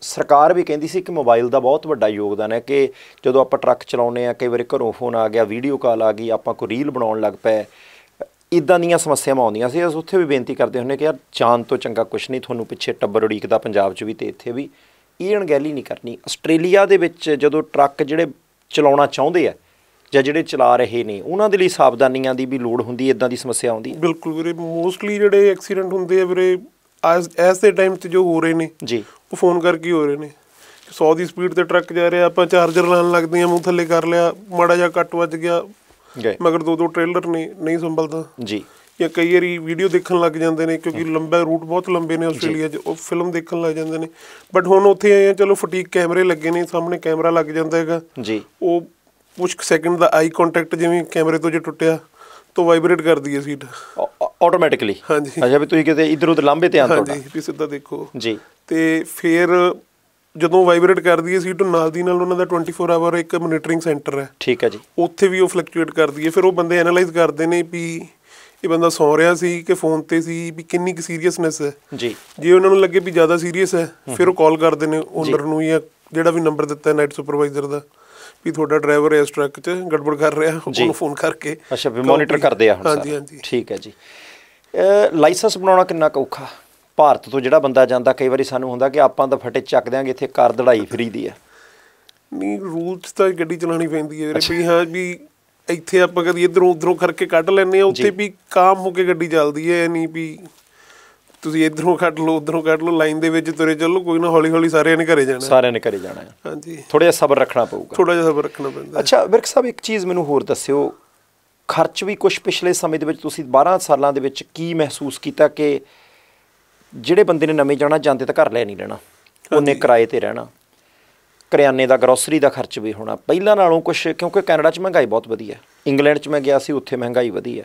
ਸਰਕਾਰ ਵੀ ਕਹਿੰਦੀ ਸੀ ਕਿ ਮੋਬਾਈਲ ਦਾ ਬਹੁਤ ਵੱਡਾ ਯੋਗਦਾਨ ਹੈ ਕਿ ਜਦੋਂ ਆਪਾਂ ਟਰੱਕ ਚਲਾਉਂਦੇ ਆ ਕਈ ਵਾਰੀ ਘਰੋਂ ਫੋਨ ਆ ਗਿਆ ਵੀਡੀਓ ਕਾਲ ਆ ਗਈ ਆਪਾਂ ਕੋ ਰੀਲ ਬਣਾਉਣ ਲੱਗ ਪਏ ਇਦਾਂ ਦੀਆਂ ਸਮੱਸਿਆਵਾਂ ਆਉਂਦੀਆਂ ਸੀ ਅਸ ਉੱਥੇ ਵੀ ਬੇਨਤੀ ਕਰਦੇ ਹੁੰਨੇ ਕਿ ਯਾਰ ਜਾਨ ਤੋਂ ਚੰਗਾ ਕੁਝ ਨਹੀਂ ਤੁਹਾਨੂੰ ਪਿੱਛੇ ਟੱਬਰ ਉਡੀਕਦਾ ਪੰਜਾਬ 'ਚ ਵੀ ਤੇ ਇੱਥੇ ਵੀ ਇਹ ਅਣਗਹਿਲੀ ਨਹੀਂ ਕਰਨੀ ਆਸਟ੍ਰੇਲੀਆ ਦੇ ਵਿੱਚ ਜਦੋਂ ਟਰੱਕ ਜਿਹੜੇ ਚਲਾਉਣਾ ਚਾਹੁੰਦੇ ਆ ਜਾਂ ਜਿਹੜੇ ਚਲਾ ਰਹੇ ਨੇ ਉਹਨਾਂ ਦੇ ਲਈ ਸਾਵਧਾਨੀਆਂ ਦੀ ਵੀ ਲੋੜ ਹੁੰਦੀ ਹੈ ਇਦਾਂ ਦੀ ਸਮੱਸਿਆ ਆਉਂਦੀ ਹੈ ਬਿਲਕੁਲ ਵੀਰੇ ਮੋਸਟਲੀ ਜਿਹੜੇ ਐਕਸੀਡੈਂਟ ਹੁੰਦੇ ਆ ਵੀਰੇ ਐਸ ਦੇ ਟਾਈਮ ਤੇ ਜੋ ਹੋ ਰਹੇ ਨੇ ਜੀ ਉਹ ਫੋਨ ਕਰਕੇ ਹੋ ਰਹੇ ਨੇ 100 ਦੀ ਸਪੀਡ ਤੇ ਟਰੱਕ ਜਾ ਰਿਹਾ ਆਪਾਂ ਚਾਰਜਰ ਲਾਣ ਲੱਗਦੇ ਆ ਮੂੰਹ ਥੱਲੇ ਕਰ ਲਿਆ ਮਾੜਾ ਜਿਹਾ ਕੱਟ ਵੱਜ ਗਿਆ ਮਗਰ ਦੋ ਦੋ ਟ੍ਰੇਲਰ ਨੇ ਨਹੀਂ ਸੰਭਲਦਾ ਜੀ ਜਾਂ ਕਈ ਵਾਰੀ ਵੀਡੀਓ ਦੇਖਣ ਲੱਗ ਜਾਂਦੇ ਨੇ ਕਿਉਂਕਿ ਲੰਬਾ ਰੂਟ ਬਹੁਤ ਲੰਬੇ ਨੇ ਆਸਟ੍ਰੇਲੀਆ 'ਚ ਉਹ ਫਿਲਮ ਦੇਖਣ ਲੱਗ ਜਾਂਦੇ ਨੇ ਬਟ ਹੁਣ ਉੱਥੇ ਆਏ ਆ ਚਲੋ ਫਟੀਕ ਕੈਮਰੇ ਲੱਗੇ ਨੇ ਸਾਹਮਣੇ ਕੈਮਰਾ ਲੱਗ ਜਾਂਦਾ ਹੈਗਾ ਜੀ ਉਹ ਕੁਝ ਸੈਕਿੰਡ ਦਾ ਆਈ ਕੰਟੈਕਟ ਜਿਵੇਂ ਕੈਮਰੇ ਤੋਂ ਜੇ ਟੁੱਟਿਆ ਤੋਂ ਵਾਈਬ੍ਰੇਟ ਕਰਦੀ ਹੈ ਸੀਟ ਆਟੋਮੈਟਿਕਲੀ ਹਾਂਜੀ ਅੱਛਾ ਵੀ ਤੁਸੀਂ ਕਿਤੇ ਇਧਰ ਉਧਰ ਲਾਂਬੇ ਤੇ ਆਂ ਤੁਹਾਡਾ ਹਾਂਜੀ ਵੀ ਸਿੱਧਾ ਦੇਖੋ ਜੀ ਤੇ ਫਿਰ ਜਦੋਂ ਵਾਈਬ੍ਰੇਟ ਕਰਦੀ ਹੈ ਸੀਟ ਨਾਲ ਦੀ ਨਾਲ ਉਹਨਾਂ ਦਾ 24 ਆਵਰ ਇੱਕ ਮੋਨੀਟਰਿੰਗ ਸੈਂਟਰ ਹੈ ਠੀਕ ਹੈ ਜੀ ਉੱਥੇ ਵੀ ਉਹ ਫਲਕਚੁਏਟ ਕਰਦੀ ਹੈ ਫਿਰ ਉਹ ਬੰਦੇ ਐਨਲਾਈਜ਼ ਕਰਦੇ ਨੇ ਵੀ ਇਹ ਬੰਦਾ ਸੌ ਰਿਹਾ ਸੀ ਕਿ ਫੋਨ ਤੇ ਸੀ ਵੀ ਕਿੰਨੀ ਕੁ ਸੀਰੀਅਸਨੈਸ ਹੈ ਜੀ ਜੇ ਉਹਨਾਂ ਨੂੰ ਲੱਗੇ ਵੀ ਜ਼ਿਆਦਾ ਸੀਰੀਅਸ ਹੈ ਫਿਰ ਉਹ ਕਾਲ ਕਰਦੇ ਨੇ ਓਨਰ ਨੂੰ ਜਾਂ ਜਿਹੜਾ ਵੀ ਨੰਬਰ ਦਿੱਤਾ ਹੈ ਨਾਈਟ ਸੁਪਰਵਾਈਜ਼ਰ ਦਾ ਵੀ ਤੁਹਾਡਾ ਡਰਾਈਵਰ ਇਸ ਟਰੱਕ 'ਚ ਗੜਬੜ ਕਰ ਰਿਹਾ ਉਹਨੂੰ ਫੋਨ ਕਰਕੇ ਅੱਛਾ ਵੀ ਮੋਨੀਟਰ ਕਰਦੇ ਆ ਹੁਣ ਹਾਂਜੀ ਹਾਂਜੀ ਠੀਕ ਹੈ ਜੀ ਲਾਇਸੈਂਸ ਬਣਾਉਣਾ ਕਿੰਨਾ ਔਖਾ ਭਾਰਤ ਤੋਂ ਜਿਹੜਾ ਬੰਦਾ ਜਾਂਦਾ ਕਈ ਵਾਰੀ ਸਾਨੂੰ ਹੁੰਦਾ ਕਿ ਆਪਾਂ ਤਾਂ ਫਟੇ ਚੱਕ ਦਿਆਂਗੇ ਇੱਥੇ ਕਾਰ ਦੜਾਈ ਫਰੀ ਦੀ ਆ ਨਹੀਂ ਰੂਲਸ ਤਾਂ ਗੱਡੀ ਚਲਾਉਣੀ ਪੈਂਦੀ ਹੈ ਵੀ ਹਾਂ ਵੀ ਇੱਥੇ ਆਪਾਂ ਕਦੀ ਇਧਰੋਂ ਉਧਰੋਂ ਕਰਕੇ ਕੱਢ ਲੈਨੇ ਆ ਉੱਥੇ ਵੀ ਕਾਮ ਹੋ ਕੇ ਗੱਡੀ ਚੱਲਦੀ ਹੈ ਨਹੀਂ ਵੀ ਤੁਸੀਂ ਇਧਰੋਂ ਕੱਢ ਲਓ ਉਧਰੋਂ ਕੱਢ ਲਓ ਲਾਈਨ ਦੇ ਵਿੱਚ ਤੁਰੇ ਚੱਲੋ ਕੋਈ ਨਾ ਹੌਲੀ ਹੌਲੀ ਸਾਰਿਆਂ ਨੇ ਘਰੇ ਜਾਣਾ ਸਾਰਿਆਂ ਨੇ ਘਰੇ ਜਾਣਾ ਹਾਂਜੀ ਥੋੜਾ ਜਿਹਾ ਸਬਰ ਰੱਖਣਾ ਪਊਗਾ ਥੋੜਾ ਜਿਹਾ ਸਬਰ ਰੱਖਣਾ ਪੈਂਦਾ ਅੱਛਾ ਵਿਰਕ ਸਾਹਿਬ ਇੱਕ ਚੀਜ਼ ਮੈਨੂੰ ਹੋਰ ਦੱਸਿਓ ਖਰਚ ਵੀ ਕੁਝ ਪਿਛਲੇ ਸਮੇਂ ਦੇ ਵਿੱਚ ਤੁਸੀਂ 12 ਸਾਲਾਂ ਦੇ ਵਿੱਚ ਕੀ ਮਹਿਸੂਸ ਕੀਤਾ ਕਿ ਜਿਹੜੇ ਬੰਦੇ ਨੇ ਨਵੇਂ ਜਾਣਾ ਜਾਂਦੇ ਤਾਂ ਘਰ ਲੈ ਨਹੀਂ ਲੈਣਾ ਉਹਨੇ ਕਿਰਾਏ ਤੇ ਰਹਿਣਾ ਕਰਿਆਨੇ ਦਾ ਗਰੋਸਰੀ ਦਾ ਖਰਚ ਵੀ ਹੋਣਾ ਪਹਿਲਾਂ ਨਾਲੋਂ ਕੁਝ ਕਿਉਂਕਿ ਕੈਨੇਡਾ 'ਚ ਮਹਿੰਗਾਈ ਬਹੁਤ ਵਧੀ ਹੈ ਇੰਗਲੈਂਡ 'ਚ ਮੈਂ ਗਿਆ ਸੀ ਉੱਥੇ ਮਹਿੰਗਾਈ ਵਧੀ ਹੈ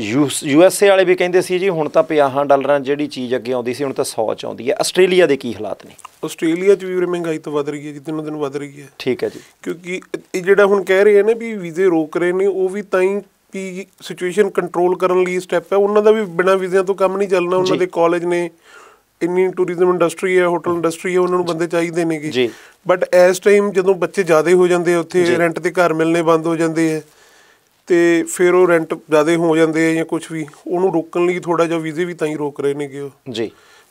ਯੂ ਐਸ ਏ ਵਾਲੇ ਵੀ ਕਹਿੰਦੇ ਸੀ ਜੀ ਹੁਣ ਤਾਂ 50 ਡਾਲਰਾਂ ਜਿਹੜੀ ਚੀਜ਼ ਅੱਗੇ ਆਉਂਦੀ ਸੀ ਹੁਣ ਤਾਂ 100 ਚ ਆਉਂਦੀ ਹੈ ਆਸਟ੍ਰੇਲੀਆ ਦੇ ਕੀ ਹਾਲਾਤ ਨੇ ਆਸਟ੍ਰੇਲੀਆ 'ਚ ਵੀ ਮਹਿੰਗਾਈ ਤਾਂ ਵਧ ਰਹੀ ਹੈ ਜੀ ਦਿਨੋਂ ਦਿਨ ਵਧ ਰਹੀ ਹੈ ਠੀਕ ਹੈ ਜੀ ਕਿਉਂਕਿ ਇਹ ਜਿਹੜਾ ਹੁਣ ਕਹਿ ਰਹੇ ਨੇ ਵੀ ਵੀਜ਼ੇ ਰੋਕ ਰਹੇ ਨੇ ਉਹ ਵੀ ਤਾਂ ਹੀ ਵੀ ਸਿਚੁਏਸ਼ਨ ਕੰਟਰੋਲ ਕਰਨ ਲਈ ਸਟੈਪ ਹੈ ਉਹਨਾਂ ਦਾ ਵੀ ਬਿਨਾਂ ਵੀਜ਼ਿਆਂ ਤੋਂ ਕੰਮ ਨਹੀਂ ਚੱਲਣਾ ਉਹਨਾਂ ਦੇ ਕਾਲਜ ਨੇ ਇੰਨੀ ਟੂਰਿਜ਼ਮ ਇੰਡਸਟਰੀ ਹੈ ਹੋਟਲ ਇੰਡਸਟਰੀ ਹੈ ਉਹਨਾਂ ਨੂੰ ਬੰਦੇ ਚਾਹੀਦੇ ਨੇਗੇ ਜੀ ਬਟ ਇਸ ਟਾਈਮ ਜਦੋਂ ਬੱਚੇ ਜ਼ਿਆਦਾ ਹੋ ਜਾਂਦੇ ਉੱਥੇ ਰੈਂਟ ਤੇ ਘਰ ਮਿਲਨੇ ਬੰਦ ਹੋ ਜਾਂਦੇ ਆ ਤੇ ਫਿਰ ਉਹ ਰੈਂਟ ਜ਼ਿਆਦਾ ਹੋ ਜਾਂਦੇ ਆ ਜਾਂ ਕੁਝ ਵੀ ਉਹਨੂੰ ਰੋਕਣ ਲਈ ਥੋੜਾ ਜਿਹਾ ਵੀਜ਼ੇ ਵੀ ਤਾਂ ਹੀ ਰੋਕ ਰਹੇ ਨੇਗੇ ਉਹ ਜੀ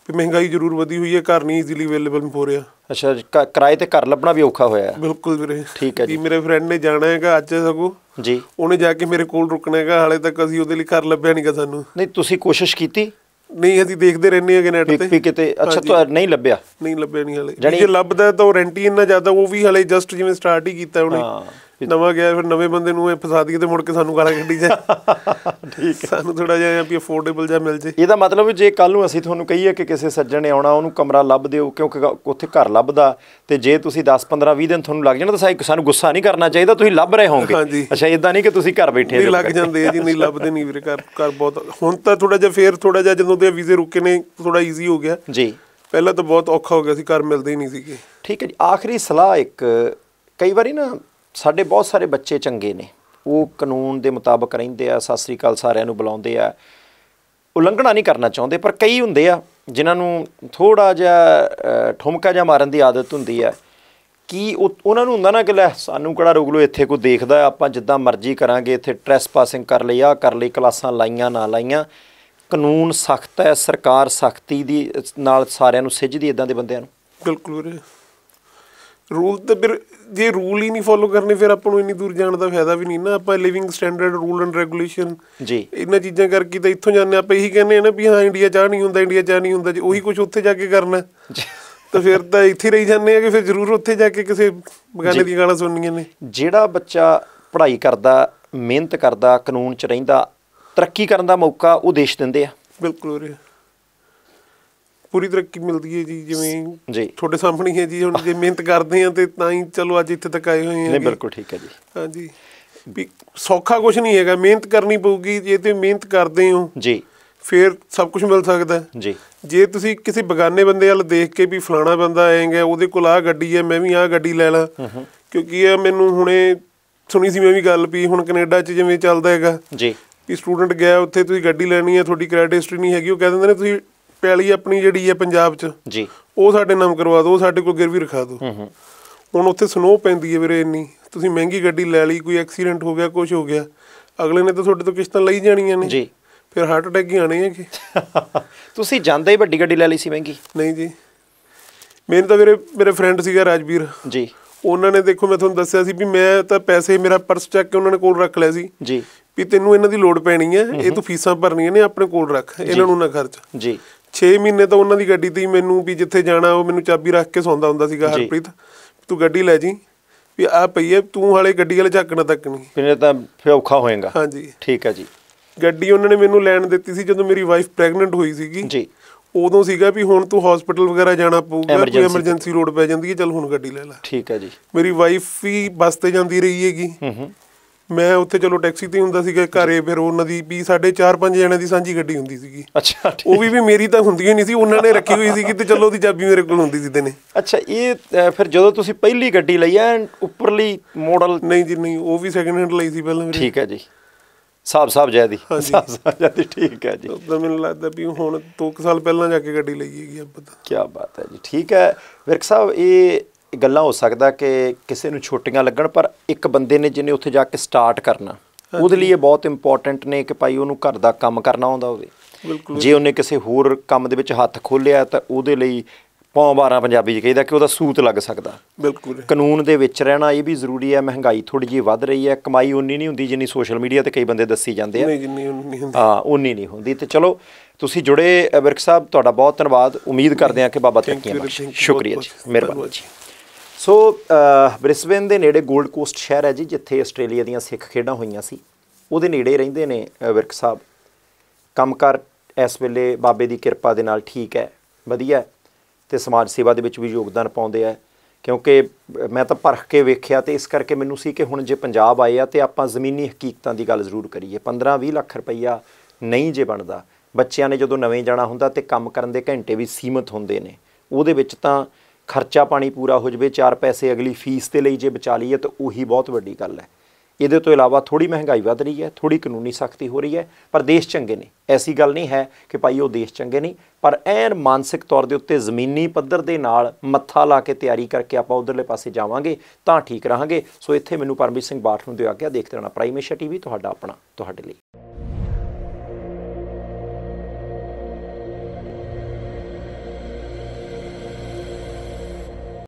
ਵੀ ਮਹਿੰਗਾਈ ਜ਼ਰੂਰ ਵਧੀ ਹੋਈ ਹੈ ਘਰ ਨਹੀਂ ਈਜ਼ੀਲੀ ਅਵੇਲੇਬਲ ਹੋ ਰਿਹਾ ਅੱਛਾ ਕਿਰਾਏ ਤੇ ਘਰ ਲੱਭਣਾ ਵੀ ਔਖਾ ਹੋਇਆ ਹੈ ਬਿਲਕੁਲ ਵੀਰੇ ਠੀਕ ਹੈ ਜੀ ਮੇਰੇ ਫਰੈਂਡ ਨੇ ਜਾਣਾ ਹੈਗਾ ਅੱਜ ਸਗੋ ਜੀ ਉਹਨੇ ਜਾ ਕੇ ਮੇਰੇ ਕੋਲ ਰੁਕਣਾ ਹੈਗਾ ਹਾਲੇ ਤੱਕ ਅਸੀਂ ਉਹਦੇ ਲਈ ਘਰ ਲੱਭਿਆ ਨਹੀਂਗਾ ਸਾਨੂੰ ਨਹੀਂ ਤੁਸੀਂ ਕੋਸ਼ਿਸ਼ ਕੀਤੀ ਨਹੀਂ ਅਸੀਂ ਦੇਖਦੇ ਰਹਿੰਦੇ ਆਗੇ ਨੈਟ ਤੇ ਵੀ ਕਿਤੇ ਅੱਛਾ ਤਾਂ ਨਹੀਂ ਲੱਭਿਆ ਨਹੀਂ ਲੱਭਿਆ ਨਹੀਂ ਹਲੇ ਜੇ ਲੱਭਦਾ ਤਾਂ ਉਹ ਰੈਂਟ ਹੀ ਇੰਨਾ ਜ਼ਿਆਦਾ ਉਹ ਵੀ ਹਲੇ ਜਸਟ ਜਿਵੇਂ ਸਟਾਰਟ ਹੀ ਕੀਤਾ ਉਹਨੇ ਹਾਂ ਨਵਾਂ ਗਿਆ ਫਿਰ ਨਵੇਂ ਬੰਦੇ ਨੂੰ ਇਹ ਫਸਾ ਦਈਏ ਤੇ ਮੁੜ ਕੇ ਸਾਨੂੰ ਗਾਲਾਂ ਕੱਢੀ ਜਾਏ ਠੀਕ ਹੈ ਸਾਨੂੰ ਥੋੜਾ ਜਿਹਾ ਵੀ ਅਫੋਰਡੇਬਲ ਜਿਹਾ ਮਿਲ ਜੇ ਇਹਦਾ ਮਤਲਬ ਜੇ ਕੱਲ ਨੂੰ ਅਸੀਂ ਤੁਹਾਨੂੰ ਕਹੀਏ ਕਿ ਕਿਸੇ ਸੱਜਣ ਨੇ ਆਉਣਾ ਉਹਨੂੰ ਕਮਰਾ ਲੱਭ ਦਿਓ ਕਿਉਂਕਿ ਉੱਥੇ ਘਰ ਲੱਭਦਾ ਤੇ ਜੇ ਤੁਸੀਂ 10 15 20 ਦਿਨ ਤੁਹਾਨੂੰ ਲੱਗ ਜਾਣਾ ਤਾਂ ਸਾਨੂੰ ਗੁੱਸਾ ਨਹੀਂ ਕਰਨਾ ਚਾਹੀਦਾ ਤੁਸੀਂ ਲੱਭ ਰਹੇ ਹੋਵੋਗੇ ਅੱਛਾ ਇਦਾਂ ਨਹੀਂ ਕਿ ਤੁਸੀਂ ਘਰ ਬੈਠੇ ਨਹੀਂ ਲੱਗ ਜਾਂਦੇ ਜੀ ਨਹੀਂ ਲੱਭਦੇ ਨਹੀਂ ਵੀਰੇ ਘਰ ਘਰ ਬਹੁਤ ਹੁਣ ਤਾਂ ਥੋੜਾ ਜਿਹਾ ਫੇਰ ਥੋੜਾ ਜਿਹਾ ਜਦੋਂ ਦੇ ਵੀਜ਼ੇ ਰੁਕੇ ਨੇ ਥੋੜਾ ਈਜ਼ੀ ਹੋ ਗਿਆ ਜੀ ਪਹਿਲਾਂ ਤਾਂ ਬਹੁਤ ਔਖਾ ਹੋ ਗਿਆ ਸੀ ਘਰ ਮਿਲਦੇ ਹੀ ਨਹੀਂ ਸੀਗੇ ਠੀਕ ਹੈ ਜੀ ਆਖਰੀ ਸਲਾਹ ਇੱਕ ਕਈ ਵਾਰੀ ਨਾ ਸਾਡੇ ਬਹੁਤ ਸਾਰੇ ਬੱਚੇ ਚੰਗੇ ਨੇ ਉਹ ਕਾਨੂੰਨ ਦੇ ਮੁਤਾਬਕ ਰਹਿੰਦੇ ਆ ਸਤਿ ਸ੍ਰੀ ਅਕਾਲ ਸਾਰਿਆਂ ਨੂੰ ਬੁਲਾਉਂਦੇ ਆ ਉਲੰਘਣਾ ਨਹੀਂ ਕਰਨਾ ਚਾਹੁੰਦੇ ਪਰ ਕਈ ਹੁੰਦੇ ਆ ਜਿਨ੍ਹਾਂ ਨੂੰ ਥੋੜਾ ਜਿਹਾ ਠੁਮਕਾ ਜਾਂ ਮਾਰਨ ਦੀ ਆਦਤ ਹੁੰਦੀ ਆ ਕਿ ਉਹਨਾਂ ਨੂੰ ਹੁੰਦਾ ਨਾ ਕਿ ਲੈ ਸਾਨੂੰ ਕਿਹੜਾ ਲੋ ਇੱਥੇ ਕੋਈ ਦੇਖਦਾ ਆਪਾਂ ਜਿੱਦਾਂ ਮਰਜ਼ੀ ਕਰਾਂਗੇ ਇੱਥੇ ਟ੍ਰੈਸ ਪਾਸਿੰਗ ਕਰ ਲਈ ਆ ਕਰ ਲਈ ਕਲਾਸਾਂ ਲਾਈਆਂ ਨਾ ਲਾਈਆਂ ਕਾਨੂੰਨ ਸਖਤ ਹੈ ਸਰਕਾਰ ਸਖਤੀ ਦੀ ਨਾਲ ਸਾਰਿਆਂ ਨੂੰ ਸਿੱਝਦੀ ਇਦਾਂ ਦੇ ਬੰਦਿਆਂ ਨੂੰ ਬਿਲਕੁਲ ਰੂਲ ਤਾਂ ਫਿਰ ਜੇ ਰੂਲ ਹੀ ਨਹੀਂ ਫੋਲੋ ਕਰਨੇ ਫਿਰ ਆਪਾਂ ਨੂੰ ਇੰਨੀ ਦੂਰ ਜਾਣ ਦਾ ਫਾਇਦਾ ਵੀ ਨਹੀਂ ਨਾ ਆਪਾਂ living standard rule and regulation ਜੀ ਇਹਨਾਂ ਚੀਜ਼ਾਂ ਕਰਕੇ ਤਾਂ ਇੱਥੋਂ ਜਾਂਦੇ ਆਪਾਂ ਇਹੀ ਕਹਿੰਦੇ ਆ ਨਾ ਵੀ ਹਾਂ ਇੰਡੀਆ ਚਾਹ ਨਹੀਂ ਹੁੰਦਾ ਇੰਡੀਆ ਚਾਹ ਨਹੀਂ ਹੁੰਦਾ ਜੇ ਉਹੀ ਕੁਝ ਉੱਥੇ ਜਾ ਕੇ ਕਰਨਾ ਤਾਂ ਫਿਰ ਤਾਂ ਇੱਥੇ ਰਹੀ ਜਾਂਦੇ ਆ ਕਿ ਫਿਰ ਜ਼ਰੂਰ ਉੱਥੇ ਜਾ ਕੇ ਕਿਸੇ ਬਗਾਨੇ ਦੀਆਂ ਗਾਲਾਂ ਸੁਣਨੀਆਂ ਨੇ ਜਿਹੜਾ ਬੱਚਾ ਪੜ੍ਹਾਈ ਕਰਦਾ ਮਿਹਨਤ ਕਰਦਾ ਕਾਨੂੰਨ 'ਚ ਰਹਿੰਦਾ ਤਰੱਕੀ ਕਰਨ ਦਾ ਮੌਕਾ ਉਹ ਦੇਸ਼ ਦਿੰਦੇ ਆ ਬਿਲਕੁਲ ਰਿਹਾ ਪੂਰੀ ਤਰੱਕੀ ਮਿਲਦੀ ਹੈ ਜੀ ਜਿਵੇਂ ਜੀ ਤੁਹਾਡੇ ਸਾਹਮਣੇ ਹੈ ਜੀ ਹੁਣ ਜੇ ਮਿਹਨਤ ਕਰਦੇ ਆ ਤੇ ਤਾਂ ਹੀ ਚਲੋ ਅੱਜ ਇੱਥੇ ਤੱਕ ਆਏ ਹੋਏ ਆ ਨਹੀਂ ਬਿਲਕੁਲ ਠੀਕ ਹੈ ਜੀ ਹਾਂ ਜੀ ਵੀ ਸੌਖਾ ਕੁਝ ਨਹੀਂ ਹੈਗਾ ਮਿਹਨਤ ਕਰਨੀ ਪਊਗੀ ਜੇ ਤੁਸੀਂ ਮਿਹਨਤ ਕਰਦੇ ਹੋ ਜੀ ਫਿਰ ਸਭ ਕੁਝ ਮਿਲ ਸਕਦਾ ਜੀ ਜੇ ਤੁਸੀਂ ਕਿਸੇ ਬਗਾਨੇ ਬੰਦੇ ਵੱਲ ਦੇਖ ਕੇ ਵੀ ਫਲਾਣਾ ਬੰਦਾ ਆਏਗਾ ਉਹਦੇ ਕੋਲ ਆ ਗੱਡੀ ਹੈ ਮੈਂ ਵੀ ਆ ਗੱਡੀ ਲੈ ਲਾਂ ਕਿਉਂਕਿ ਇਹ ਮੈਨੂੰ ਹੁਣੇ ਸੁਣੀ ਸੀ ਮੈਂ ਵੀ ਗੱਲ ਵੀ ਹੁਣ ਕੈਨੇਡਾ 'ਚ ਜਿਵੇਂ ਚੱਲਦਾ ਹੈਗਾ ਜੀ ਵੀ ਸਟੂਡੈਂਟ ਗਿਆ ਉੱਥੇ ਤੁਸੀਂ ਗੱਡੀ ਲੈਣੀ ਹੈ ਤੁਹਾਡੀ ਕ੍ਰੈਡਿਟ ਹਿਸਟਰੀ ਨਹੀਂ ਹੈਗੀ ਉਹ ਕਹਿੰਦੇ ਨੇ ਤੁਸੀਂ ਪੈਲੀ ਆਪਣੀ ਜਿਹੜੀ ਹੈ ਪੰਜਾਬ 'ਚ ਜੀ ਉਹ ਸਾਡੇ ਨਾਮ ਕਰਵਾ ਦਿਓ ਉਹ ਸਾਡੇ ਕੋਲ ਗਿਰਵੀ ਰਖਾ ਦਿਓ ਹੂੰ ਹੂੰ ਹੁਣ ਉੱਥੇ ਸਨੋ ਪੈਂਦੀ ਹੈ ਵੀਰੇ ਇੰਨੀ ਤੁਸੀਂ ਮਹਿੰਗੀ ਗੱਡੀ ਲੈ ਲਈ ਕੋਈ ਐਕਸੀਡੈਂਟ ਹੋ ਗਿਆ ਕੁਝ ਹੋ ਗਿਆ ਅਗਲੇ ਨੇ ਤਾਂ ਤੁਹਾਡੇ ਤੋਂ ਕਿਸ਼ਤਾਂ ਲਈ ਜਾਣੀਆਂ ਨੇ ਜੀ ਫਿਰ ਹਾਰਟ ਅਟੈਕ ਹੀ ਆਣੇ ਆ ਕਿ ਤੁਸੀਂ ਜਾਂਦੇ ਹੀ ਵੱਡੀ ਗੱਡੀ ਲੈ ਲਈ ਸੀ ਮਹਿੰਗੀ ਨਹੀਂ ਜੀ ਮੇਰੇ ਤਾਂ ਵੀਰੇ ਮੇਰੇ ਫਰੈਂਡ ਸੀਗਾ ਰਾਜਵੀਰ ਜੀ ਉਹਨਾਂ ਨੇ ਦੇਖੋ ਮੈਂ ਤੁਹਾਨੂੰ ਦੱਸਿਆ ਸੀ ਵੀ ਮੈਂ ਤਾਂ ਪੈਸੇ ਮੇਰਾ ਪਰਸ ਚੱਕ ਕੇ ਉਹਨਾਂ ਨੇ ਕੋਲ ਰੱਖ ਲਿਆ ਸੀ ਜੀ ਵੀ ਤੈਨੂੰ ਇਹਨਾਂ ਦੀ ਲੋੜ ਪੈਣੀ ਹੈ ਇਹ ਤੂੰ ਫੀਸਾਂ ਭਰਨੀਆਂ ਨੇ ਆਪਣੇ ਕੋਲ ਰੱਖ ਇਹਨਾਂ ਨੂੰ ਨਾ ਖਰਚ ਜੀ 6 ਮਹੀਨੇ ਤਾਂ ਉਹਨਾਂ ਦੀ ਗੱਡੀ ਤੇ ਹੀ ਮੈਨੂੰ ਵੀ ਜਿੱਥੇ ਜਾਣਾ ਉਹ ਮੈਨੂੰ ਚਾਬੀ ਰੱਖ ਕੇ ਸੌਂਦਾ ਹੁੰਦਾ ਸੀਗਾ ਹਰਪ੍ਰੀਤ ਤੂੰ ਗੱਡੀ ਲੈ ਜੀ ਵੀ ਆ ਪਈਏ ਤੂੰ ਹਾਲੇ ਗੱਡੀ ਵਾਲੇ ਝਾਕਣਾ ਤੱਕ ਨਹੀਂ ਫਿਰ ਤਾਂ ਫਿਰ ਔਖਾ ਹੋਏਗਾ ਹਾਂਜੀ ਠੀਕ ਹੈ ਜੀ ਗੱਡੀ ਉਹਨਾਂ ਨੇ ਮੈਨੂੰ ਲੈਣ ਦਿੱਤੀ ਸੀ ਜਦੋਂ ਮੇਰੀ ਵਾਈਫ ਪ੍ਰੈਗਨੈਂਟ ਹੋਈ ਸੀਗੀ ਜੀ ਉਦੋਂ ਸੀਗਾ ਵੀ ਹੁਣ ਤੂੰ ਹਸਪੀਟਲ ਵਗੈਰਾ ਜਾਣਾ ਪਊਗਾ ਕੋਈ ਐਮਰਜੈਂਸੀ ਰੋਡ ਪੈ ਜਾਂਦੀ ਹੈ ਚੱਲ ਹੁਣ ਗੱਡੀ ਲੈ ਲੈ ਠੀਕ ਹੈ ਜੀ ਮੇਰੀ ਵਾਈਫ ਵੀ ਬਸ ਤੇ ਜਾਂਦੀ ਰਹੀ ਹੈਗੀ ਹੂੰ ਹੂੰ ਮੈਂ ਉੱਥੇ ਚਲੋ ਟੈਕਸੀ ਤੇ ਹੁੰਦਾ ਸੀਗਾ ਘਰੇ ਫਿਰ ਉਹਨਾਂ ਦੀ ਵੀ ਸਾਡੇ 4-5 ਜਣੇ ਦੀ ਸਾਂਝੀ ਗੱਡੀ ਹੁੰਦੀ ਸੀਗੀ ਅੱਛਾ ਠੀਕ ਉਹ ਵੀ ਵੀ ਮੇਰੀ ਤਾਂ ਹੁੰਦੀ ਹੀ ਨਹੀਂ ਸੀ ਉਹਨਾਂ ਨੇ ਰੱਖੀ ਹੋਈ ਸੀਗੀ ਤੇ ਚਲੋ ਉਹਦੀ ਚਾਬੀ ਮੇਰੇ ਕੋਲ ਹੁੰਦੀ ਸੀ ਤੇ ਨੇ ਅੱਛਾ ਇਹ ਫਿਰ ਜਦੋਂ ਤੁਸੀਂ ਪਹਿਲੀ ਗੱਡੀ ਲਈ ਐ ਉੱਪਰਲੀ ਮਾਡਲ ਨਹੀਂ ਜੀ ਨਹੀਂ ਉਹ ਵੀ ਸੈਕੰਡ ਹੈਂਡ ਲਈ ਸੀ ਪਹਿਲਾਂ ਠੀਕ ਹੈ ਜੀ ਸਾਹਿਬ ਸਾਹਿਬ ਜੈਦੀ ਸਾਬ ਸਾਹਿਬ ਜੈਦੀ ਠੀਕ ਹੈ ਜੀ ਉਦੋਂ ਮੈਨੂੰ ਲੱਗਦਾ ਵੀ ਹੁਣ 2 ਸਾਲ ਪਹਿਲਾਂ ਜਾ ਕੇ ਗੱਡੀ ਲਈ ਹੈਗੀ ਆਪਾਂ ਤਾਂ ਕੀ ਬਾਤ ਹੈ ਜੀ ਠੀਕ ਹੈ ਵਿਰਕ ਸਾਹਿਬ ਇਹ ਗੱਲਾਂ ਹੋ ਸਕਦਾ ਕਿ ਕਿਸੇ ਨੂੰ ਛੋਟੀਆਂ ਲੱਗਣ ਪਰ ਇੱਕ ਬੰਦੇ ਨੇ ਜਿਹਨੇ ਉੱਥੇ ਜਾ ਕੇ ਸਟਾਰਟ ਕਰਨਾ ਉਹਦੇ ਲਈ ਇਹ ਬਹੁਤ ਇੰਪੋਰਟੈਂਟ ਨੇ ਕਿ ਭਾਈ ਉਹਨੂੰ ਘਰ ਦਾ ਕੰਮ ਕਰਨਾ ਆਉਂਦਾ ਹੋਵੇ ਜੇ ਉਹਨੇ ਕਿਸੇ ਹੋਰ ਕੰਮ ਦੇ ਵਿੱਚ ਹੱਥ ਖੋਲਿਆ ਤਾਂ ਉਹਦੇ ਲਈ ਪੌਂ 12 ਪੰਜਾਬੀ ਜੀ ਕਹਿੰਦਾ ਕਿ ਉਹਦਾ ਸੂਤ ਲੱਗ ਸਕਦਾ ਬਿਲਕੁਲ ਕਾਨੂੰਨ ਦੇ ਵਿੱਚ ਰਹਿਣਾ ਇਹ ਵੀ ਜ਼ਰੂਰੀ ਹੈ ਮਹਿੰਗਾਈ ਥੋੜੀ ਜੀ ਵੱਧ ਰਹੀ ਹੈ ਕਮਾਈ ਉਨੀ ਨਹੀਂ ਹੁੰਦੀ ਜਿੰਨੀ ਸੋਸ਼ਲ ਮੀਡੀਆ ਤੇ ਕਈ ਬੰਦੇ ਦੱਸੀ ਜਾਂਦੇ ਆ ਨਹੀਂ ਹੁੰਦੀ ਹਾਂ ਉਨੀ ਨਹੀਂ ਹੁੰਦੀ ਤੇ ਚਲੋ ਤੁਸੀਂ ਜੁੜੇ ਵਿਰਕ ਸਾਹਿਬ ਤੁਹਾਡਾ ਬਹੁਤ ਧੰਨਵਾਦ ਉਮੀਦ ਕਰਦੇ ਹਾਂ ਕਿ ਬਾਬਾ ਤਰੱਕੀਆਂ ਸ਼ੁਕਰੀਆ ਜੀ ਮਿਹਰਬਾਨੀ ਜੀ ਸੋ ਬ੍ਰਿਸਬੇਨ ਦੇ ਨੇੜੇ 골ਡ ਕੋਸਟ ਸ਼ਹਿਰ ਹੈ ਜੀ ਜਿੱਥੇ ਆਸਟ੍ਰੇਲੀਆ ਦੀਆਂ ਸਿੱਖ ਖੇਡਾਂ ਹੋਈਆਂ ਸੀ ਉਹਦੇ ਨੇੜੇ ਰਹਿੰਦੇ ਨੇ ਵਿਰਕ ਸਾਹਿਬ ਕੰਮ ਕਰ ਇਸ ਵੇਲੇ ਬਾਬੇ ਦੀ ਕਿਰਪਾ ਦੇ ਨਾਲ ਠੀਕ ਹੈ ਵਧੀਆ ਤੇ ਸਮਾਜ ਸੇਵਾ ਦੇ ਵਿੱਚ ਵੀ ਯੋਗਦਾਨ ਪਾਉਂਦੇ ਆ ਕਿਉਂਕਿ ਮੈਂ ਤਾਂ ਪਰਖ ਕੇ ਵੇਖਿਆ ਤੇ ਇਸ ਕਰਕੇ ਮੈਨੂੰ ਸੀ ਕਿ ਹੁਣ ਜੇ ਪੰਜਾਬ ਆਏ ਆ ਤੇ ਆਪਾਂ ਜ਼ਮੀਨੀ ਹਕੀਕਤਾਂ ਦੀ ਗੱਲ ਜ਼ਰੂਰ ਕਰੀਏ 15-20 ਲੱਖ ਰੁਪਈਆ ਨਹੀਂ ਜੇ ਬਣਦਾ ਬੱਚਿਆਂ ਨੇ ਜਦੋਂ ਨਵੇਂ ਜਾਣਾ ਹੁੰਦਾ ਤੇ ਕੰਮ ਕਰਨ ਦੇ ਘੰਟੇ ਵੀ ਸੀਮਤ ਹੁੰਦੇ ਨੇ ਉਹਦੇ ਵਿੱਚ ਤਾਂ ਖਰਚਾ ਪਾਣੀ ਪੂਰਾ ਹੋ ਜਵੇ ਚਾਰ ਪੈਸੇ ਅਗਲੀ ਫੀਸ ਤੇ ਲਈ ਜੇ ਬਚਾ ਲਈਏ ਤਾਂ ਉਹੀ ਬਹੁਤ ਵੱਡੀ ਗੱਲ ਹੈ ਇਹਦੇ ਤੋਂ ਇਲਾਵਾ ਥੋੜੀ ਮਹਿੰਗਾਈ ਵਧ ਰਹੀ ਹੈ ਥੋੜੀ ਕਾਨੂੰਨੀ ਸਖਤੀ ਹੋ ਰਹੀ ਹੈ ਪਰ ਦੇਸ਼ ਚੰਗੇ ਨੇ ਐਸੀ ਗੱਲ ਨਹੀਂ ਹੈ ਕਿ ਭਾਈ ਉਹ ਦੇਸ਼ ਚੰਗੇ ਨਹੀਂ ਪਰ ਐਨ ਮਾਨਸਿਕ ਤੌਰ ਦੇ ਉੱਤੇ ਜ਼ਮੀਨੀ ਪੱਧਰ ਦੇ ਨਾਲ ਮੱਥਾ ਲਾ ਕੇ ਤਿਆਰੀ ਕਰਕੇ ਆਪਾਂ ਉਧਰਲੇ ਪਾਸੇ ਜਾਵਾਂਗੇ ਤਾਂ ਠੀਕ ਰਹਾਂਗੇ ਸੋ ਇੱਥੇ ਮੈਨੂੰ ਪਰਮਜੀਤ ਸਿੰਘ ਬਾਠ ਨੂੰ ਦਿਓ ਆਗਿਆ ਦੇਖਦੇ ਰਹਿਣਾ ਪ੍ਰਾਈਮੇਸ਼ਾ ਟੀਵੀ ਤੁਹਾਡਾ ਆਪਣਾ ਤੁਹਾਡੇ ਲਈ